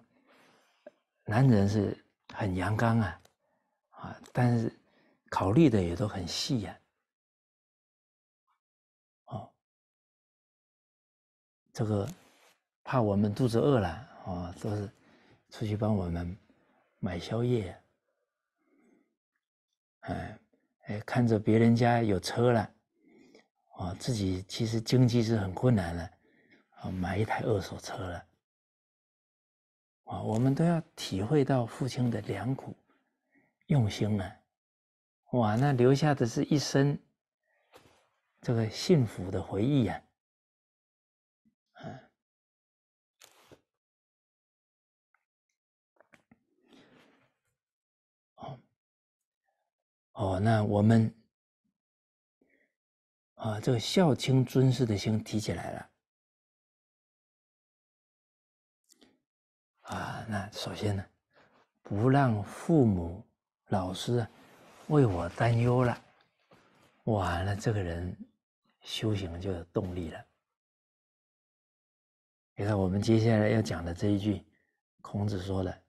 Speaker 1: 男人是很阳刚啊，啊，但是考虑的也都很细啊。这个怕我们肚子饿了啊，都是出去帮我们买宵夜。哎哎，看着别人家有车了啊，自己其实经济是很困难了啊，买一台二手车了啊，我们都要体会到父亲的良苦用心啊，哇，那留下的是一生这个
Speaker 2: 幸福的回忆啊。哦，那我们，啊，这个孝亲尊师的心提起来了，
Speaker 1: 啊，那首先呢，不让父母、老师为我担忧了，哇，那这个人修行就有动力了。你看，我们接下来要讲的这一句，孔子说的。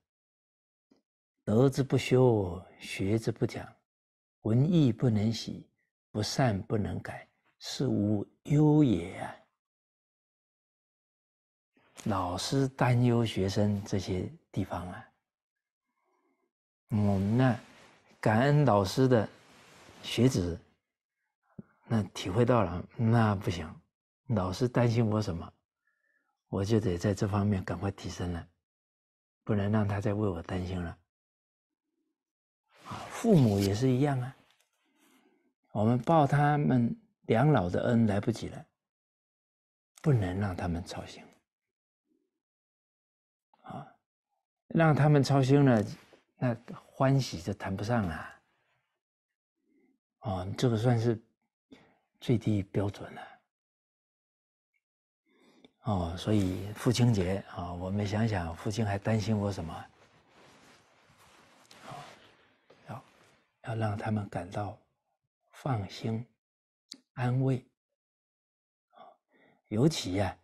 Speaker 1: 德之不修，学之不讲。”文艺不能洗，不善不能改，是无忧也啊！老师担忧学生这些地方啊，我们呢，感恩老师的学子，那体会到了，那不行，老师担心我什么，我就得在这方面赶快提升了，不能让他再为我担心了。父母也是一样啊，我们报他们养老的恩来不及了，不能让他们操心啊，让他们操心了，那欢喜就谈不上啊，啊，这个算是最低标准了哦。所以父亲节啊，我们想想父亲还担心我什么？要让他们感到放心、安慰
Speaker 2: 尤其啊，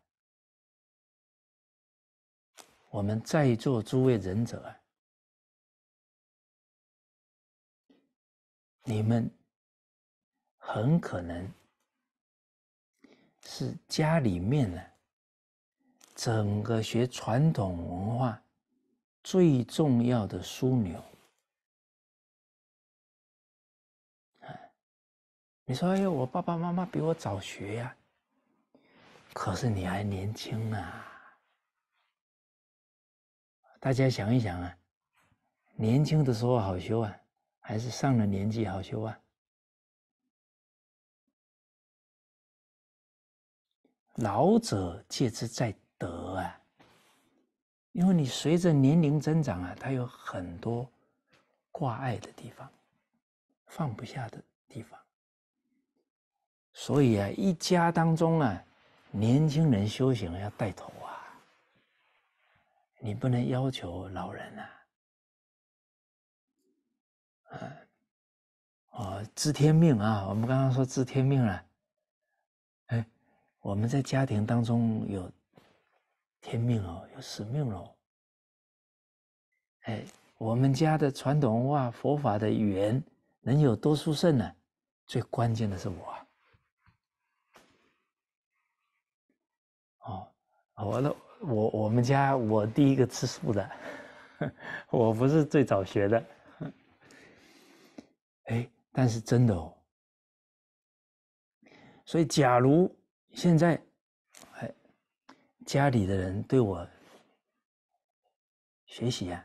Speaker 2: 我们在座诸位仁者啊，你们很可能，
Speaker 1: 是家里面呢整个学传统文化最重要的枢纽。
Speaker 2: 你说：“哎呦，我爸爸妈妈比我早
Speaker 1: 学呀。可是你还年轻啊！大家想一想啊，年轻的时候好修啊，
Speaker 2: 还是上了年纪好修啊？
Speaker 1: 老者戒之在德啊，因为你随着年龄增长啊，他有很多挂碍的地方，放不下的地方。”所以啊，一家当中啊，年轻人修行要带头啊，你不能要求老人啊，啊，哦，知天命啊，我们刚刚说知天命了，哎，我们在家庭当中有天命哦，有使命哦。哎，我们家的传统文化、佛法的语言能有多殊胜呢？最关键的是我啊。我那我我们家我第一个吃素的，我不是最早学的，哎，但是真的哦。所以，假如现在，哎，家里的人对我学习呀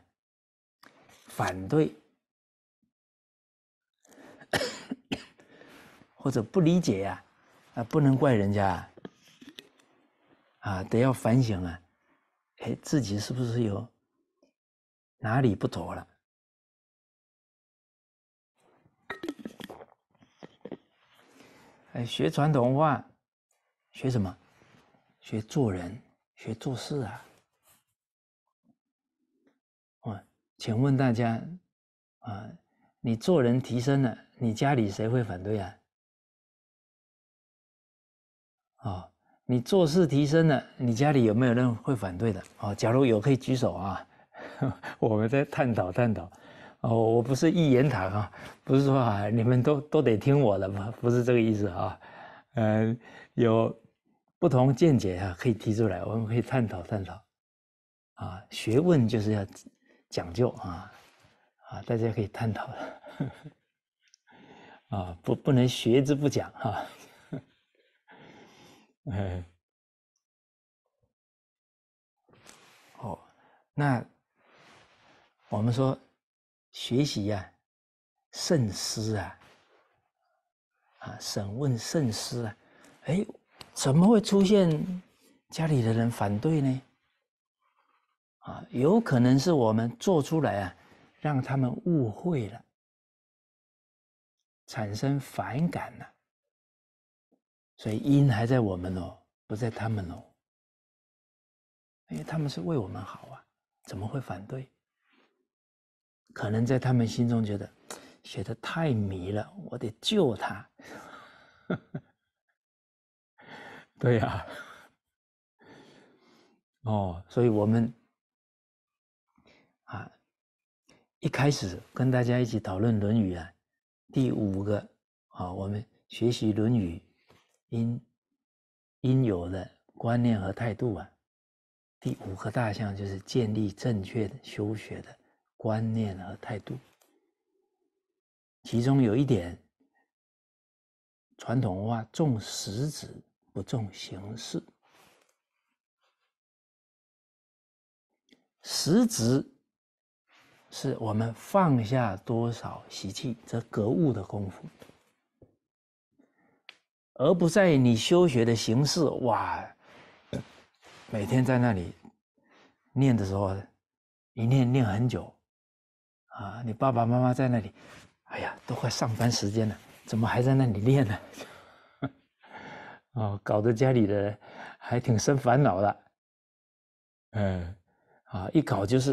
Speaker 1: 反对 或者不理解呀，啊，不能怪人家。啊，得要反省啊！哎，自己是不是有哪里不妥了？哎，学传统文化，学什么？学做人，学做事啊！啊，请问大家，啊，你做人提升了，你家里谁会反对啊？啊？你做事提升了，你家里有没有人会反对的？哦，假如有，可以举手啊。我们在探讨探讨。哦，我不是一言堂啊，不是说啊，你们都都得听我的吗？不是这个意思啊。嗯，有不同见解啊，可以提出来，我们可以探讨探讨。啊，学问就是要讲究啊啊，大家可以探讨的。啊，不不能学之不讲哈。嗯。哦，那我们说学习呀，慎思啊，啊，审问慎思啊，哎，怎么会出现家里的人反对呢？啊，有可能是我们做出来啊，让他们误会了，
Speaker 2: 产生反感了。所
Speaker 1: 以因还在我们哦，不在他们哦。因为他们是为我们好啊，怎么会反对？可能在他们心中觉得，写的太迷了，我得救他。对呀，哦，所以我们啊，一开始跟大家一起讨论《论语》啊，第五个啊，我们学习《论语》。应应有的观念和态度啊。第五个大项就是建立正确的修学的观念和态度。其中有一点，传统文化重实质不重形式，实质是我们放下多少习气，则格物的功夫。而不在你修学的形式，哇，每天在那里念的时候，一念念很久，啊，你爸爸妈妈在那里，哎呀，都快上班时间了，怎么还在那里念呢？啊，搞得家里的还挺生烦恼的，嗯，啊，一搞就是，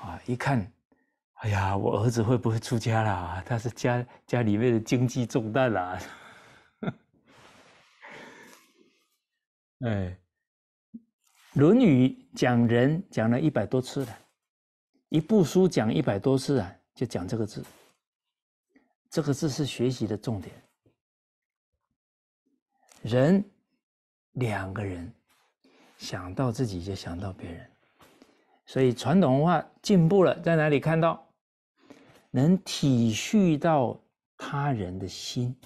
Speaker 1: 啊，一看，哎呀，我儿子会不会出家了？他是家家里面的经济重担了。哎，《论语》讲人讲了一百多次了，一部书讲一百多次啊，就讲这个字。这个字是学习的重点。人，两个人，想到自己就想到别人，所以传统文化进步了，在哪里看到？能体恤到他人的心。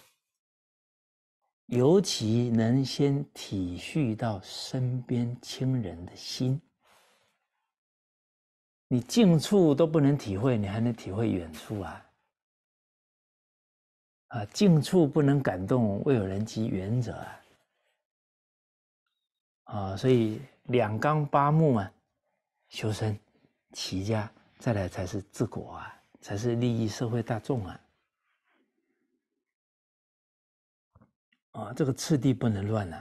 Speaker 1: 尤其能先体恤到身边亲人的心，你近处都不能体会，你还能体会远处啊？啊，近处不能感动，未有人及远者啊！啊，所以两纲八目嘛，修身、齐家，再来才是治国啊，才是利益社会大众啊。啊，这个次第
Speaker 2: 不能乱了，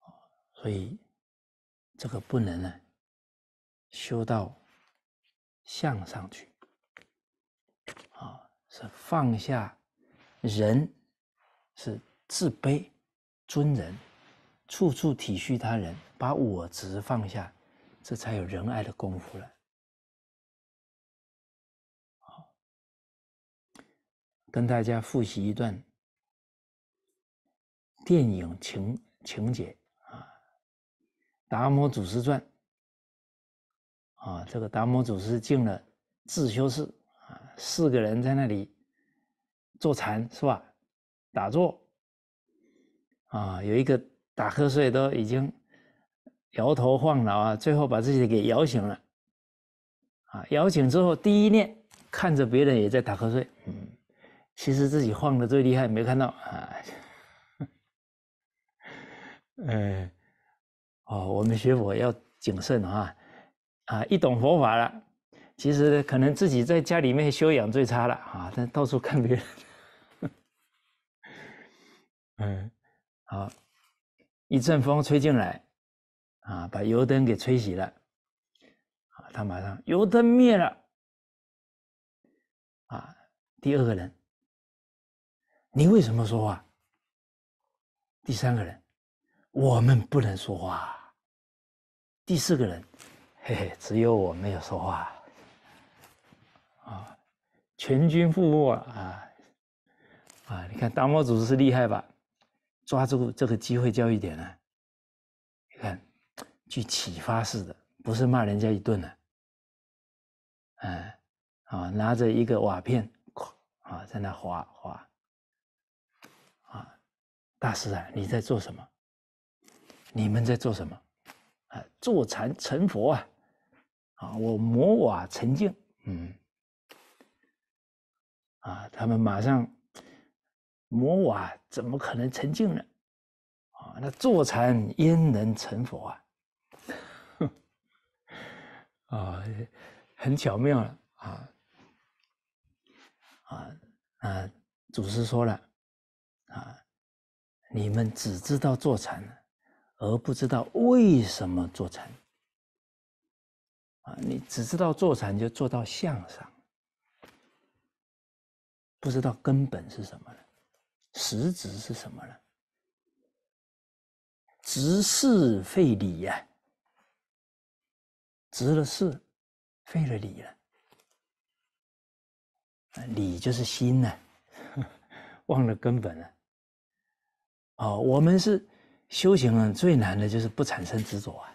Speaker 2: 啊，所以
Speaker 1: 这个不能呢，修到相上去，啊，是放下人，是自卑、尊人，处处体恤他人，把我执放下，这才有仁爱的功夫了。
Speaker 2: 跟大家复习一段电影情情节啊，《
Speaker 1: 达摩祖师传》啊，这个达摩祖师进了自修室啊，四个人在那里坐禅是吧？打坐啊，有一个打瞌睡都已经摇头晃脑啊，最后把自己给摇醒了啊，摇醒之后第一念看着别人也在打瞌睡，嗯。其实自己晃的最厉害，没看到啊。嗯，哦，我们学佛要谨慎啊，啊，一懂佛法了，其实可能自己在家里面修养最差了啊，但到处看别人。嗯，好，一阵风吹进来，啊，把油灯给吹熄了，他马上油灯灭了，
Speaker 2: 啊，第二个人。你为什
Speaker 1: 么说话？第三个人，我们不能说话。第四个人，嘿嘿，只有我没有说话。啊，全军覆没啊！啊，你看达摩祖师厉害吧？抓住这个机会教一点呢，你看，去启发式的，不是骂人家一顿呢。哎，啊，拿着一个瓦片，啊，在那划划。大师啊，你在做什么？你们在做什么？啊，坐禅成佛啊！啊，我摩瓦成静，嗯，啊，他们马上，摩瓦怎么可能成静呢？啊，那坐禅焉能成佛啊？啊，很巧妙了啊！啊啊，祖师说了啊。你们只知道坐禅，而不知道为什么坐禅。啊，你只知道坐禅就做到相上，不知道根本是什么呢？
Speaker 2: 实质是什么呢？执事废
Speaker 1: 理呀，执了事，废了理了。理就是心呢，忘了根本了。哦，我们是修行啊，最难的就是不产生执着啊，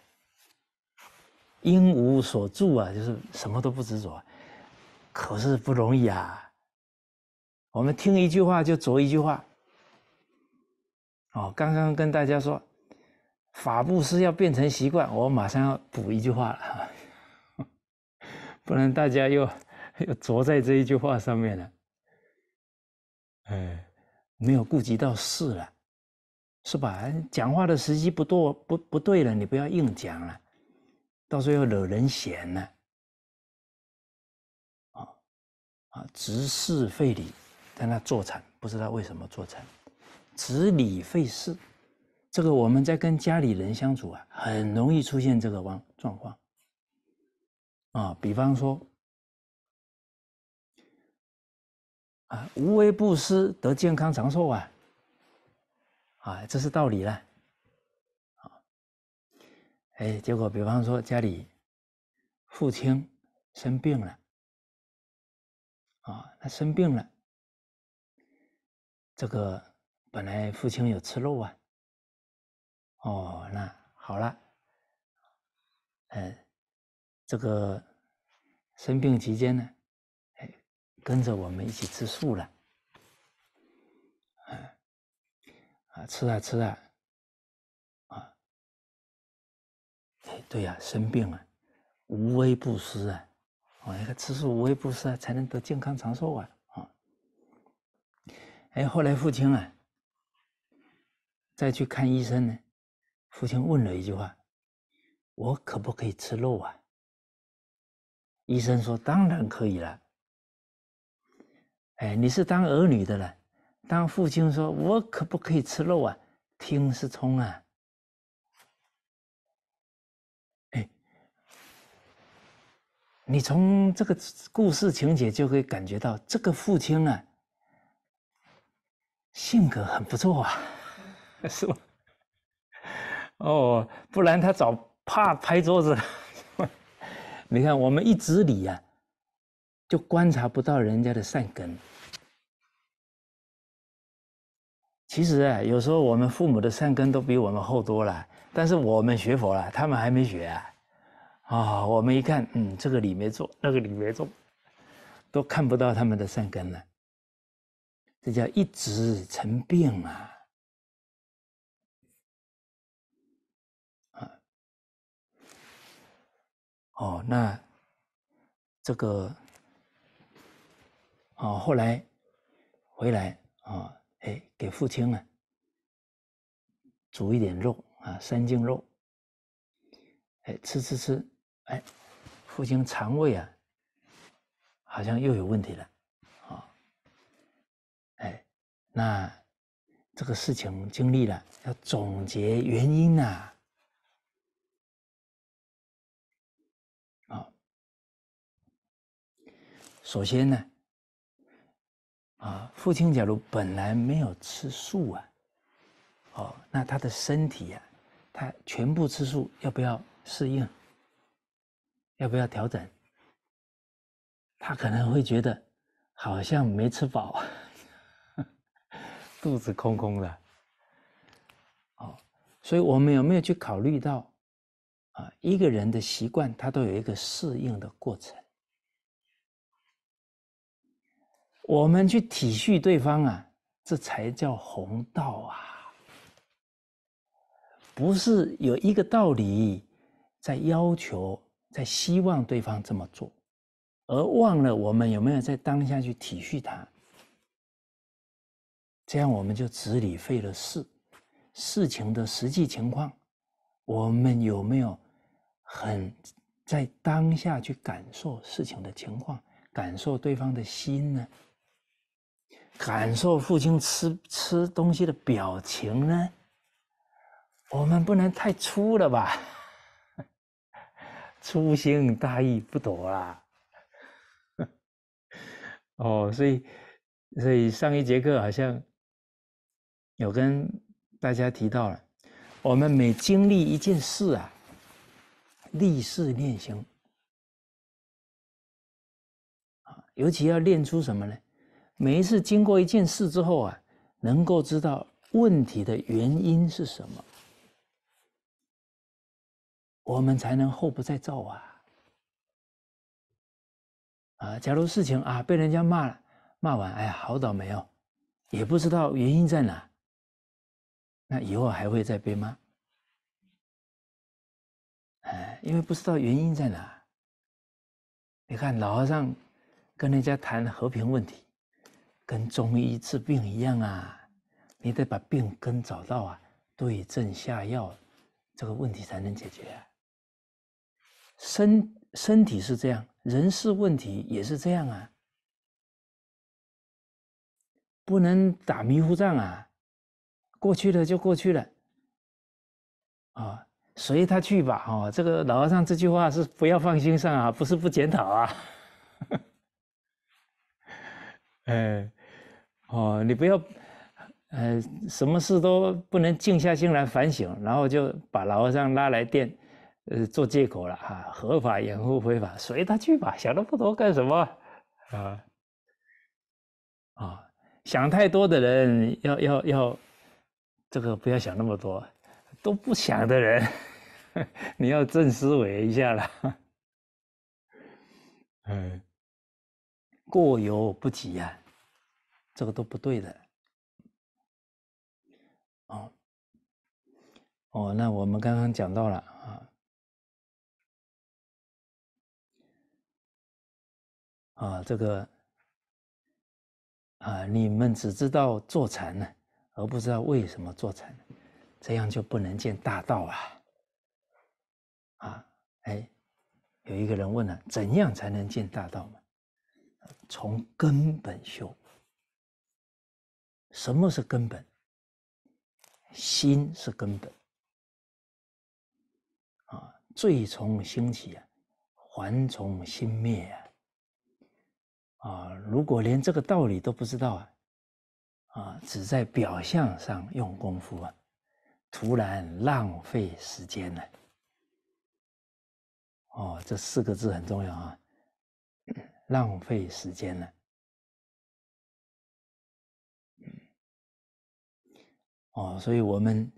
Speaker 1: 因无所住啊，就是什么都不执着，可是不容易啊。我们听一句话就着一句话，哦，刚刚跟大家说，法布施要变成习惯，我马上要补一句话了，不然大家又又着在这一句话上面了，哎，没有顾及到事了。是吧？讲话的时机不多，不不对了，你不要硬讲了，到时候惹人嫌了。啊啊，执事废礼，但他坐禅不知道为什么坐禅，执礼废事。这个我们在跟家里人相处啊，很容易出现这个状状况。啊，比方说，
Speaker 2: 啊，无为不施得健康长寿
Speaker 1: 啊。啊，这是道理了，啊，哎，结果，比方说家里父亲生病了，
Speaker 2: 啊，他生病了，这个
Speaker 1: 本来父亲有吃肉啊，哦，那好了，呃，这个生病期间呢，哎，跟着我们一起吃素了。
Speaker 2: 吃啊吃啊，啊！
Speaker 1: 对呀，生病啊，无微不施啊，我那个吃素无微不啊，才能得健康长寿啊！啊，哎，后来父亲啊，再去看医生呢，父亲问了一句话：“我可不可以吃肉啊？”医生说：“当然可以了。”哎，你是当儿女的了。当父亲说：“我可不可以吃肉啊？”听是聪啊，哎，你从这个故事情节就会感觉到这个父亲啊，性格很不错啊，是吧？哦，不然他早怕拍桌子了。你看，我们一直理啊，就观察不到人家的善根。其实啊，有时候我们父母的善根都比我们厚多了，但是我们学佛了，他们还没学啊，啊，我们一看，嗯，这个里没做，那个里没做，都看不到他们的善根了，这叫一直成
Speaker 2: 病啊，
Speaker 1: 啊，哦，那这个啊，后来回来啊。哎，给父亲呢煮一点肉啊，三斤肉。哎，吃吃吃，哎，父亲肠胃啊好像又有问题了，啊，哎，那这个事情经历了，要总结原因呐，啊，首先呢。啊，父亲，假如本来没有吃素啊，哦，那他的身体啊，他全部吃素，要不要适应？要不要调整？他可能会觉得好像没吃饱，肚子空空的。哦，所以我们有没有去考虑到啊？一个人的习惯，他都有一个适应的过程。我们去体恤对方啊，这才叫弘道啊！不是有一个道理，在要求、在希望对方这么做，而忘了我们有没有在当下去体恤他？这样我们就只理废了事，事情的实际情况，我们有没有很在当下去感受事情的情况，感受对方的心呢？感受父亲吃吃东西的表情呢？我们不能太粗了吧？粗心大意不妥啦！哦，所以所以上一节课好像有跟大家提到了，我们每经历一件事啊，立誓念行尤其要练出什么呢？每一次经过一件事之后啊，能够知道问题的原因是什么，我们才能后不再造啊。啊，假如事情啊被人家骂了，骂完，哎呀，好倒霉哦，也不知道原因在哪，那以后还会再被骂。哎，因为不知道原因在哪。你看老和尚跟人家谈和平问题。跟中医治病一样啊，你得把病根找到啊，对症下药，这个问题才能解决。身身体是这样，人事问题也是这样啊，不能打迷糊仗啊，过去了就过去了，啊，随他去吧。哦，这个老和尚这句话是不要放心上啊，不是不检讨啊，哎。哦，你不要，呃，什么事都不能静下心来反省，然后就把老和尚拉来电，呃，做借口了啊，合法掩护非法，随他去吧，想那么多干什么？啊啊，想太多的人要要要，这个不要想那么多，都不想的人，你要正思维一下了，嗯，过犹不及呀。这个都不对的，
Speaker 2: 哦哦，那我们刚刚讲到了啊
Speaker 1: 啊，这个啊，你们只知道坐禅呢，而不知道为什么坐禅，这样就不能见大道啊啊！哎，有一个人问了：怎样才能见大道嘛？从根本修。什么是根本？心是根本。啊，罪从心起啊，还从心灭啊。啊，如果连这个道理都不知道啊，啊，只在表象上用功夫啊，徒然浪费时间呢。哦，这四个字很重要啊，浪
Speaker 2: 费时间呢。
Speaker 1: 哦，所以我们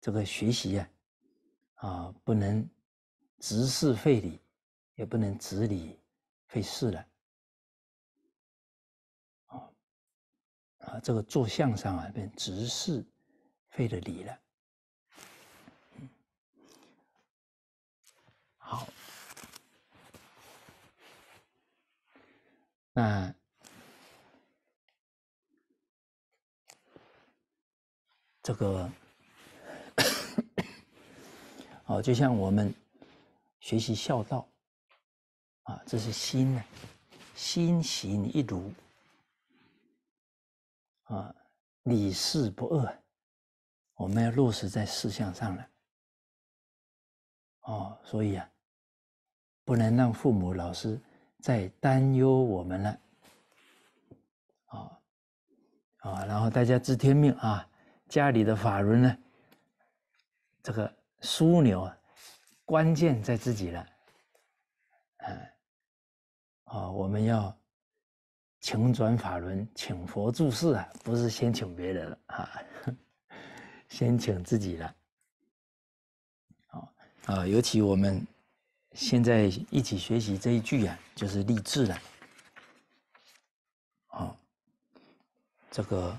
Speaker 1: 这个学习呀，啊，不能直视废理，也不能直理废事
Speaker 2: 了。啊，这个坐相上
Speaker 1: 啊，便直视废了理了。嗯，
Speaker 2: 好，那。
Speaker 1: 这个，哦，就像我们学习孝道，啊，这是心呢，心行一如，啊，
Speaker 2: 理事不恶，我们要落实在事项上了，
Speaker 1: 哦，所以啊，不能让父母、老师再担忧我们了，啊，啊，然后大家知天命啊。家里的法轮呢？这个枢纽啊，关键在自己了。啊，啊，我们要请转法轮，请佛注释啊，不是先请别人了啊，先请自己了。啊，尤其我们现在一起学习这一句啊，就是励志了。这个。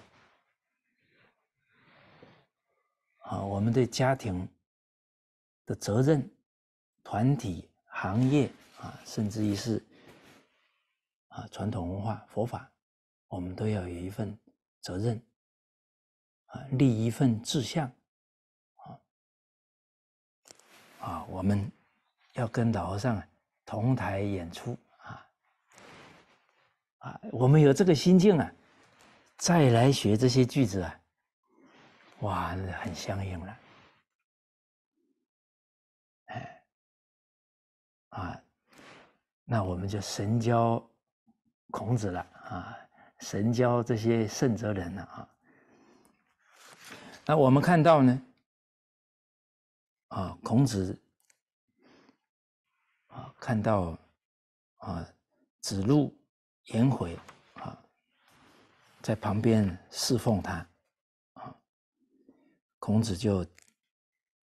Speaker 1: 啊，我们对家庭的责任、团体、行业啊，甚至于是啊传统文化、佛法，我们都要有一份责任啊，立一份志向啊，啊，我们要跟老和尚同台演出啊啊，我们有这个心境啊，再来学这些句子啊。哇，那很相应了，哎，啊，那我们就神交孔子了啊，神交这些圣哲人了啊。那我们看到呢，啊，孔子啊，看到啊，子路、颜回啊，在旁边侍奉他。孔子就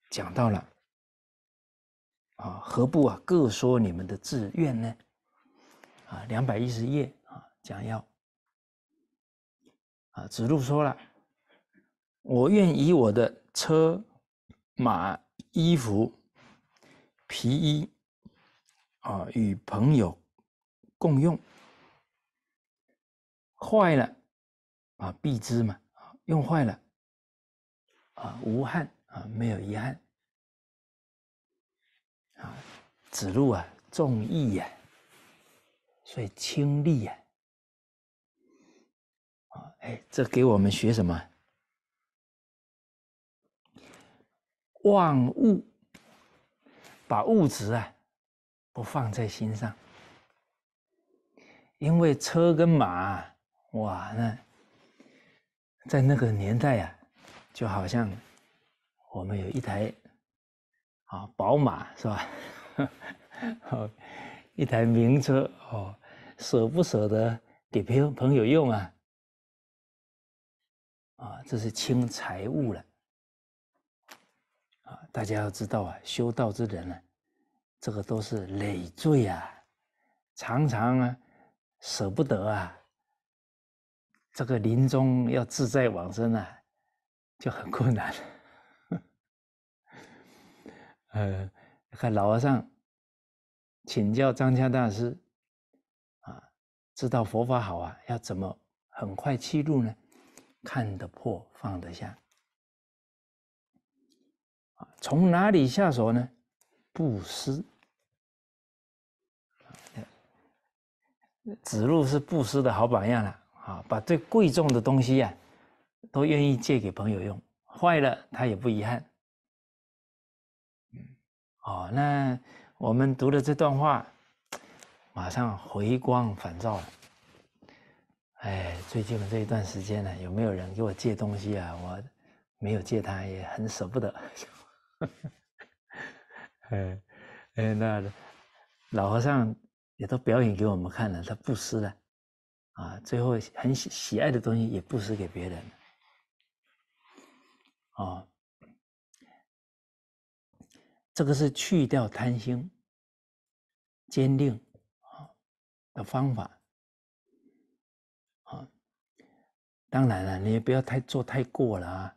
Speaker 1: 讲到了啊，何不啊各说你们的志愿呢？啊，两百一十页啊讲要啊，子路说了，我愿以我的车马衣服皮衣啊与朋友共用，坏了啊必之嘛用坏了。啊，无憾啊，没有遗憾啊。子路啊，重义呀，所以轻利呀。啊，哎，这给我们学什么？
Speaker 2: 万物
Speaker 1: 把物质啊不放在心上，因为车跟马，哇，那在那个年代呀。就好像我们有一台啊宝马是吧？一台名车哦，舍不舍得给别人朋友用啊？啊，这是轻财物了啊！大家要知道啊，修道之人呢，这个都是累赘啊，常常啊舍不得啊，这个临终要自在往生啊。就很困难了。呃，看老和尚请教张家大师，啊，知道佛法好啊，要怎么很快弃入呢？看得破，放得下。啊，从哪里下手呢？布施。子路是布施的好榜样了。啊，把最贵重的东西呀。都愿意借给朋友用，坏了他也不遗憾。嗯，哦，那我们读了这段话，马上回光返照了。哎，最近这一段时间呢，有没有人给我借东西啊？我没有借他，也很舍不得。哎哎，那老和尚也都表演给我们看了，他布施了，啊，最后很喜爱的东西也布施给别人。啊，这个是去掉贪心、坚定啊的方法。啊，当然了，你也不要太做太过了啊！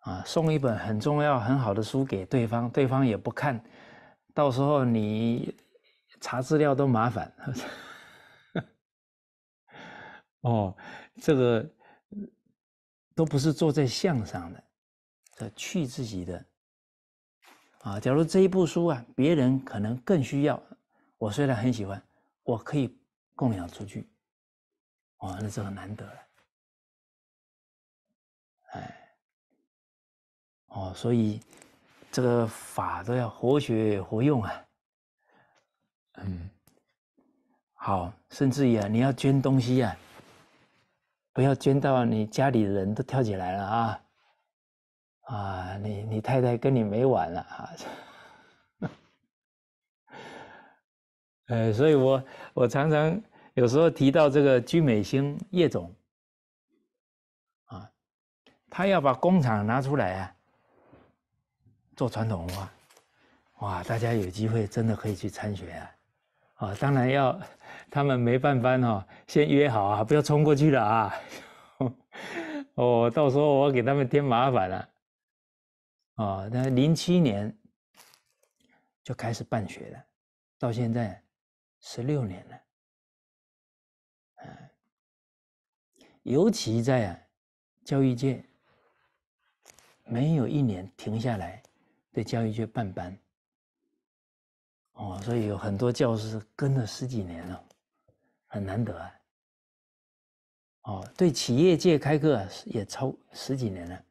Speaker 1: 啊，送一本很重要、很好的书给对方，对方也不看，到时候你查资料都麻烦。哦，这个。都不是坐在相上的，这去自己的啊。假如这一部书啊，别人可能更需要。我虽然很喜欢，我可以供养出去，哇，那是很难得了。哎，哦，所以这个法都要活学活用啊。嗯，好，甚至于啊，你要捐东西呀。不要捐到你家里人都跳起来了啊！啊，你你太太跟你没完了啊！呃，所以我我常常有时候提到这个居美星叶总啊，他要把工厂拿出来啊，做传统文化，哇，大家有机会真的可以去参学啊！啊，当然要。他们没办法哈，先约好啊，不要冲过去了啊！哦，到时候我给他们添麻烦了哦，那零七年就开始办学了，到现在十六年了，啊，尤其在啊教育界，没有一年停下来对教育界办班哦，所以有很多教师跟了十几年了。很难得啊！哦，对企业界开课也超十几年了。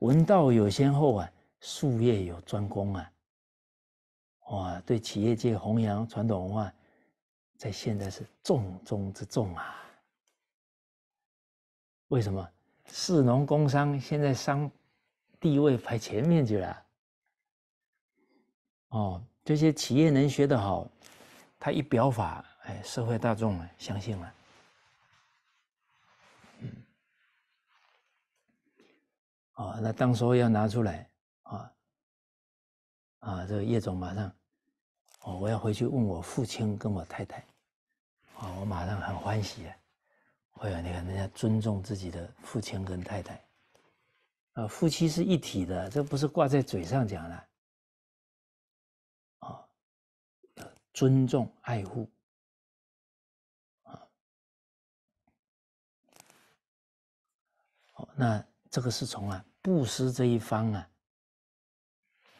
Speaker 1: 闻道有先后啊，术业有专攻啊。哇，对企业界弘扬传统文化，在现在是重中之重啊。为什么？士农工商，现在商地位排前面去了。哦，这些企业能学得好，他一表法。哎，社会大众啊，相信了。啊、哦，那当时候要拿出来啊，啊，这个叶总马上，哦，我要回去问我父亲跟我太太，啊，我马上很欢喜哎，会呀，你看人家尊重自己的父亲跟太太，啊，夫妻是一体的，这不是挂在嘴上讲的，啊，尊重爱护。那这个是从啊布施这一方啊，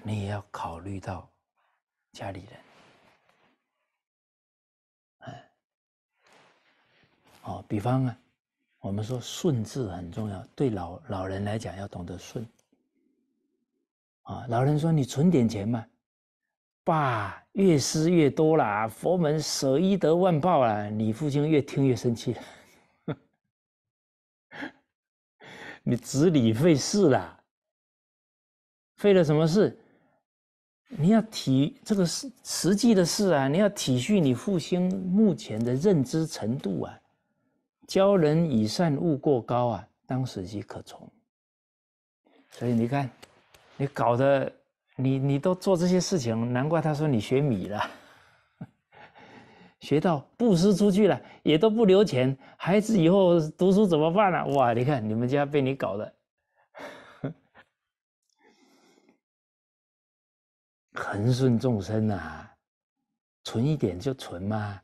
Speaker 1: 你也要考虑到家里人。哎，好比方啊，我们说顺治很重要，对老老人来讲要懂得顺。啊，老人说你存点钱嘛，爸越施越多啦，佛门舍一得万报啊，你父亲越听越生气。你子女费事了，费了什么事？你要体这个实实际的事啊，你要体恤你父兄目前的认知程度啊。教人以善，勿过高啊，当时际可从。所以你看，你搞得你你都做这些事情，难怪他说你学米了。学到布施出去了，也都不留钱，孩子以后读书怎么办呢？哇，你看你们家被你搞的，恒顺众生啊，存一点就存嘛，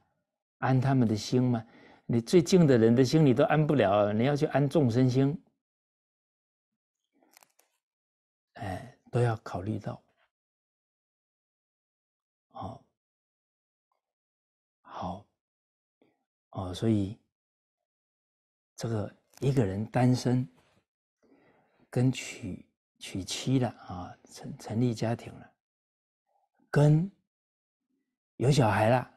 Speaker 1: 安他们的心嘛。你最敬的人的心你都安不了，你要去安众生心，哎，都要考虑到。哦，所以这个一个人单身，跟娶娶妻了啊，成成立家庭了，跟有小孩了，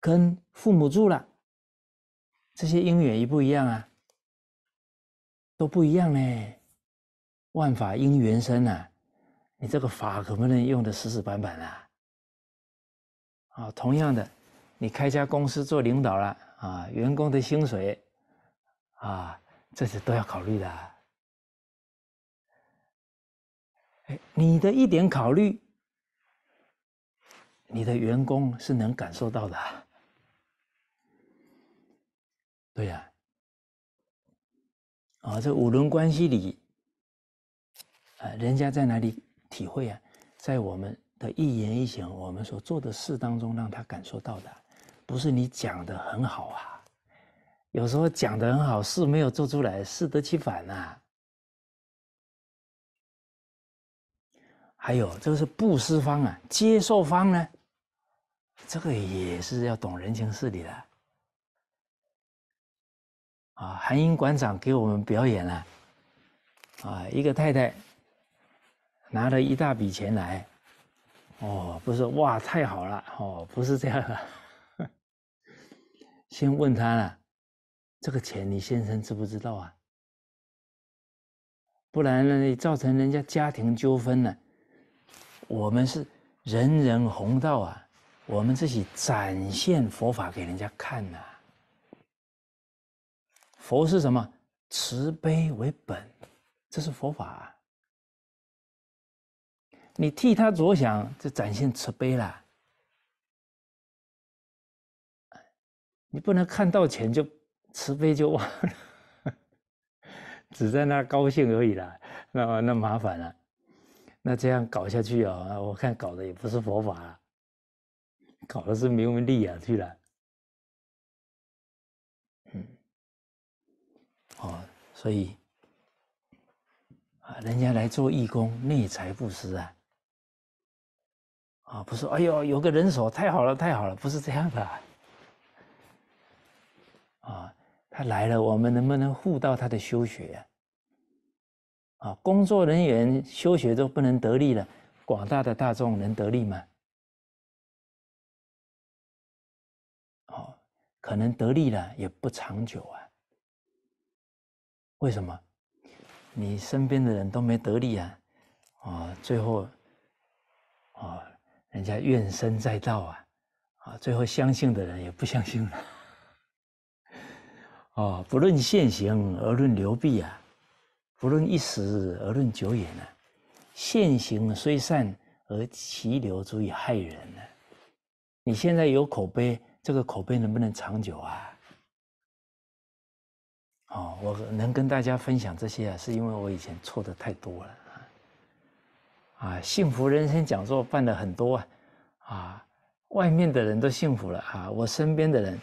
Speaker 1: 跟父母住了，这些因缘一不一样啊？都不一样嘞。万法因缘生呐，你这个法可不能用的死死板板啊？啊，同样的。你开家公司做领导了啊，员工的薪水啊，这些都要考虑的。哎，你的一点考虑，你的员工是能感受到的。对呀，啊，这五伦关系里，啊，人家在哪里体会啊？在我们的一言一行、我们所做的事当中，让他感受到的。不是你讲的很好啊，有时候讲的很好，事没有做出来，
Speaker 2: 适得其反呐。还
Speaker 1: 有就是布施方啊，接受方呢，这个也是要懂人情事理的。啊，韩英馆长给我们表演了，啊，一个太太拿了一大笔钱来，哦，不是，哇，太好了，哦，不是这样的。先问他了，这个钱你先生知不知道啊？不然呢，你造成人家家庭纠纷了。我们是人人弘道啊，我们自己展现佛法给人家看呐。佛是什么？
Speaker 2: 慈悲为本，这是佛法。啊。
Speaker 1: 你替他着想，就展现慈悲了。你不能看到钱就慈悲就忘了，只在那高兴而已了，那那麻烦了，那这样搞下去啊，我看搞的也不是佛法，搞的是名闻利养去了。
Speaker 2: 嗯，哦，
Speaker 1: 所以啊，人家来做义工，内财不施啊，啊，不是，哎呦，有个人手太好了，太好了，不是这样的。啊，他来了，我们能不能护到他的修学啊？啊，工作人员修学都不能得利了，
Speaker 2: 广大的大众能得利吗？
Speaker 1: 哦，可能得利了也不长久啊。为什么？你身边的人都没得利啊，啊，最后，啊，人家怨声载道啊，啊，最后相信的人也不相信了。哦，不论现行而论流弊啊，不论一时而论久远啊，现行虽善而其流足以害人呢。你现在有口碑，这个口碑能不能长久啊？哦，我能跟大家分享这些啊，是因为我以前错的太多了啊。啊，幸福人生讲座办了很多啊，啊，外面的人都幸福了啊，我身边的人。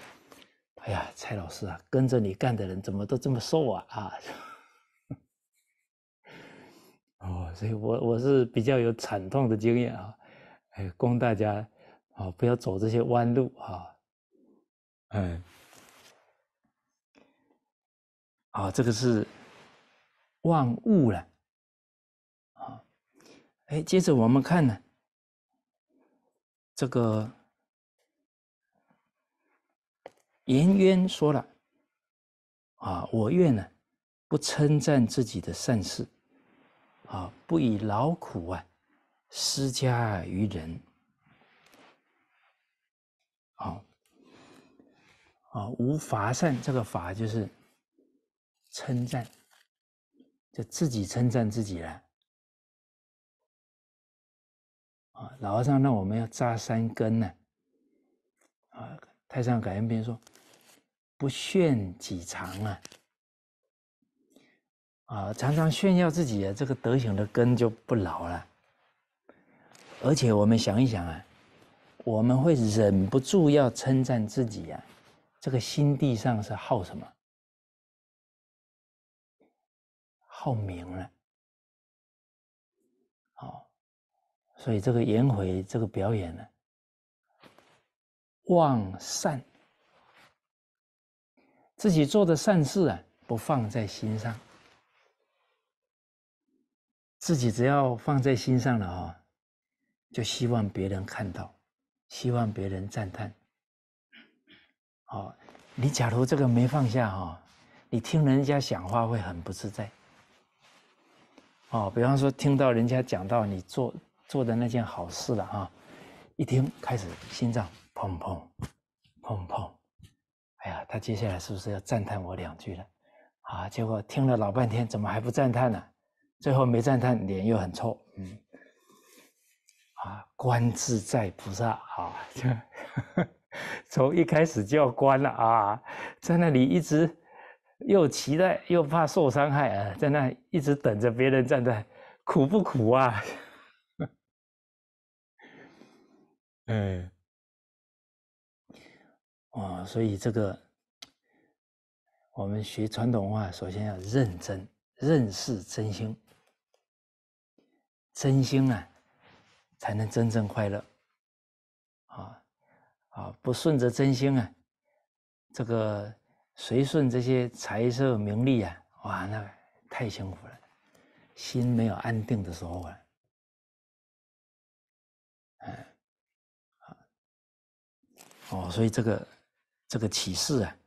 Speaker 1: 哎呀，蔡老师啊，跟着你干的人怎么都这么瘦啊啊？哦，所以我我是比较有惨痛的经验啊，哎，供大家啊不要走这些弯路啊，哎，啊，这个是万物了，啊，哎，接着我们看呢，这个。颜渊说了：“啊，我愿呢，不称赞自己的善事，啊，不以劳苦啊施加于人，好，啊，无乏善，这个法就是称赞，就自己称赞自己了，啊，老和尚，那我们要扎三根呢，啊，太上感应篇说。”不炫己长啊，啊，常常炫耀自己啊，这个德行的根就不牢了。而且我们想一想啊，我们会忍不住要称赞自己呀，这个心地上是好什么？
Speaker 2: 好名了。
Speaker 1: 好，所以这个颜回这个表演呢，望善。自己做的善事啊，不放在心上。自己只要放在心上了啊，就希望别人看到，希望别人赞叹。哦，你假如这个没放下哈，你听人家讲话会很不自在。哦，比方说听到人家讲到你做做的那件好事了哈，一听开始心脏砰砰砰砰。哎呀，他接下来是不是要赞叹我两句了？啊，结果听了老半天，怎么还不赞叹呢？最后没赞叹，脸又很臭。嗯，啊，观自在菩萨，啊，从一开始就要观了啊，在那里一直又期待又怕受伤害啊，在那一直等着别人赞叹，苦不苦啊？嗯。啊，所以这个，我们学传统文化，首先要认真认识真心，真心啊，才能真正快乐。啊啊，不顺着真心啊，这个随顺这些财色名利啊，哇，那太辛苦了，心没有安定的时候啊，
Speaker 2: 啊，哦，所以这个。
Speaker 1: 这个启示啊，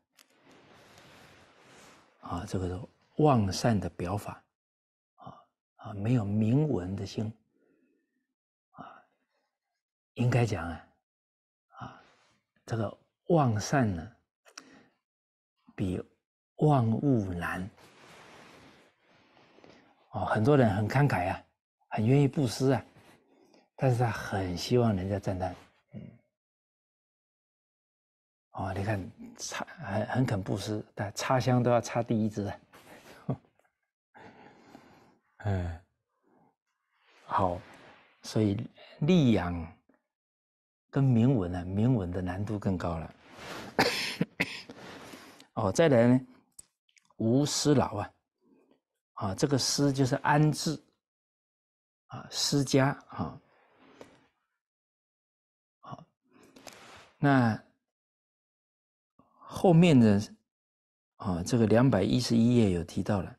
Speaker 1: 啊，这个忘善的表法，啊啊，没有铭文的心，啊，应该讲啊，啊，这个忘善呢，比万物难。哦，很多人很慷慨啊，很愿意布施啊，但是他很希望人家赞叹。哦，你看，插很很肯布施，但插香都要插第一支。哎，好，所以溧养跟铭文呢，铭文的难度更高了。哦，再来呢，无施劳啊，啊，这个施就是安置啊，施家啊，
Speaker 2: 好，那。
Speaker 1: 后面的啊，这个两百一十一页有提到了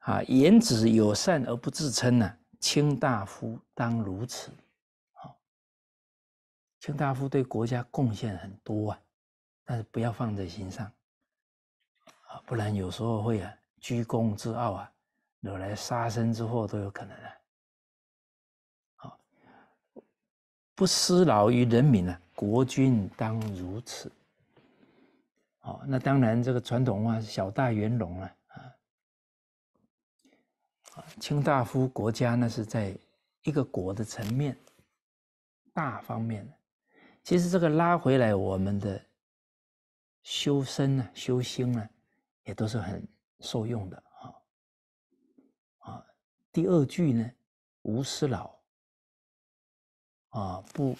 Speaker 1: 啊，言子有善而不自称呢，卿大夫当如此。好，卿大夫对国家贡献很多啊，但是不要放在心上啊，不然有时候会啊居功自傲啊，惹来杀身之祸都有可能啊。好，不失劳于人民啊，国君当如此。哦，那当然，这个传统文化是“小大圆融”了啊，啊，清大夫国家那是在一个国的层面，大方面其实这个拉回来，我们的修身呢、修心呢，也都是很受用的
Speaker 2: 啊。啊，第二句呢，无师老，
Speaker 1: 啊，不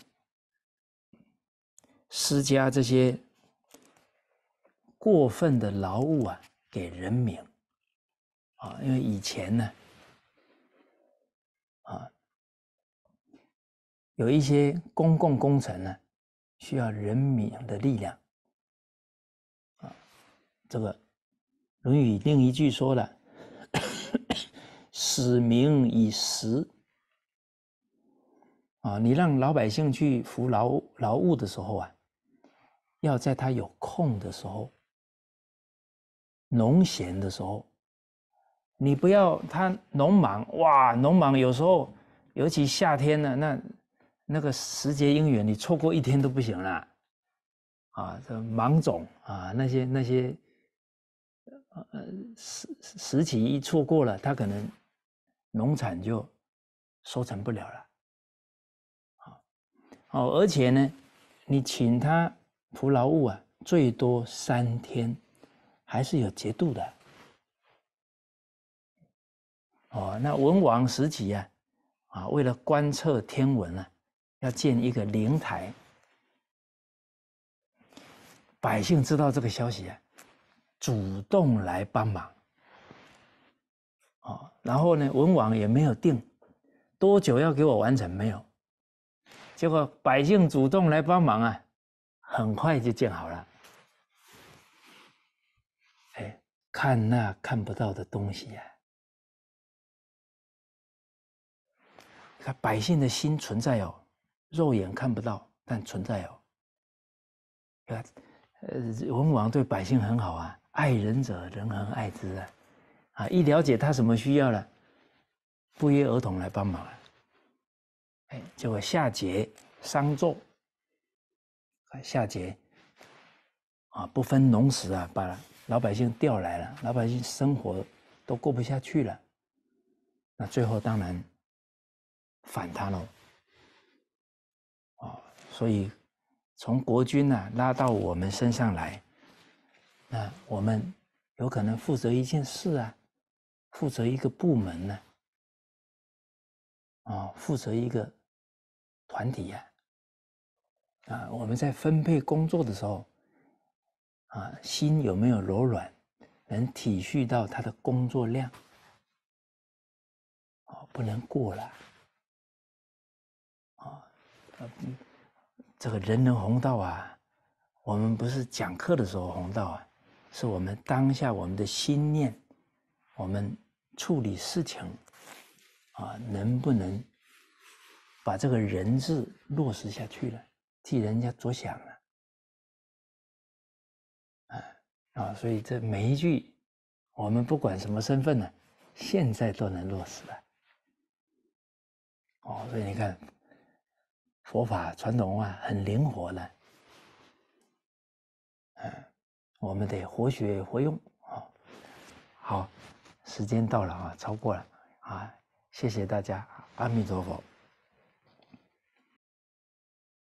Speaker 1: 施加这些。过分的劳务啊，给人民啊，因为以前呢，啊，有一些公共工程呢，需要人民的力量啊。这个《论语》另一句说了：“ 使民以时。”啊，你让老百姓去服劳劳务的时候啊，要在他有空的时候。农闲的时候，你不要他农忙哇，农忙有时候，尤其夏天呢，那那个时节应缘，你错过一天都不行了啊！这芒种啊，那些那些呃，时时期一错过了，他可能农产就收成不了了。好，哦，而且呢，你请他仆劳务啊，最多三天。还是有节度的哦。那文王时期啊，啊，为了观测天文啊，要建一个灵台。百姓知道这个消息啊，主动来帮忙。哦，然后呢，文王也没有定多久要给我完成，没有。结果百姓主动来帮忙啊，很快就建好了。看那看不到的
Speaker 2: 东西呀！看百姓的
Speaker 1: 心存在哦，肉眼看不到，但存在哦。呃，文王对百姓很好啊，爱人者人恒爱之啊。啊，一了解他什么需要了，不约而同来帮忙啊。哎，结果夏桀、商纣，夏桀啊，不分农时啊，把。老百姓调来了，老百姓生活都过不下去了，那最后当然反他喽。哦，所以从国军呢拉到我们身上来，那我们有可能负责一件事啊，负责一个部门呢，啊，负责一个团体呀，啊，我们在分配工作的时候。啊，心有没有柔软，能体恤到他的工作量？啊，不能过了。啊，这个“人能弘道”啊，我们不是讲课的时候弘道啊，是我们当下我们的心念，我们处理事情，啊，能不能把这个人字落实下去了？替人家着想了。啊，所以这每一句，我们不管什么身份呢，现在都能落实了。哦，所以你看，佛法传统文化很灵活的，嗯，我们得活学活用啊。好，时间到了啊，超过了啊，谢谢大家，阿弥陀佛。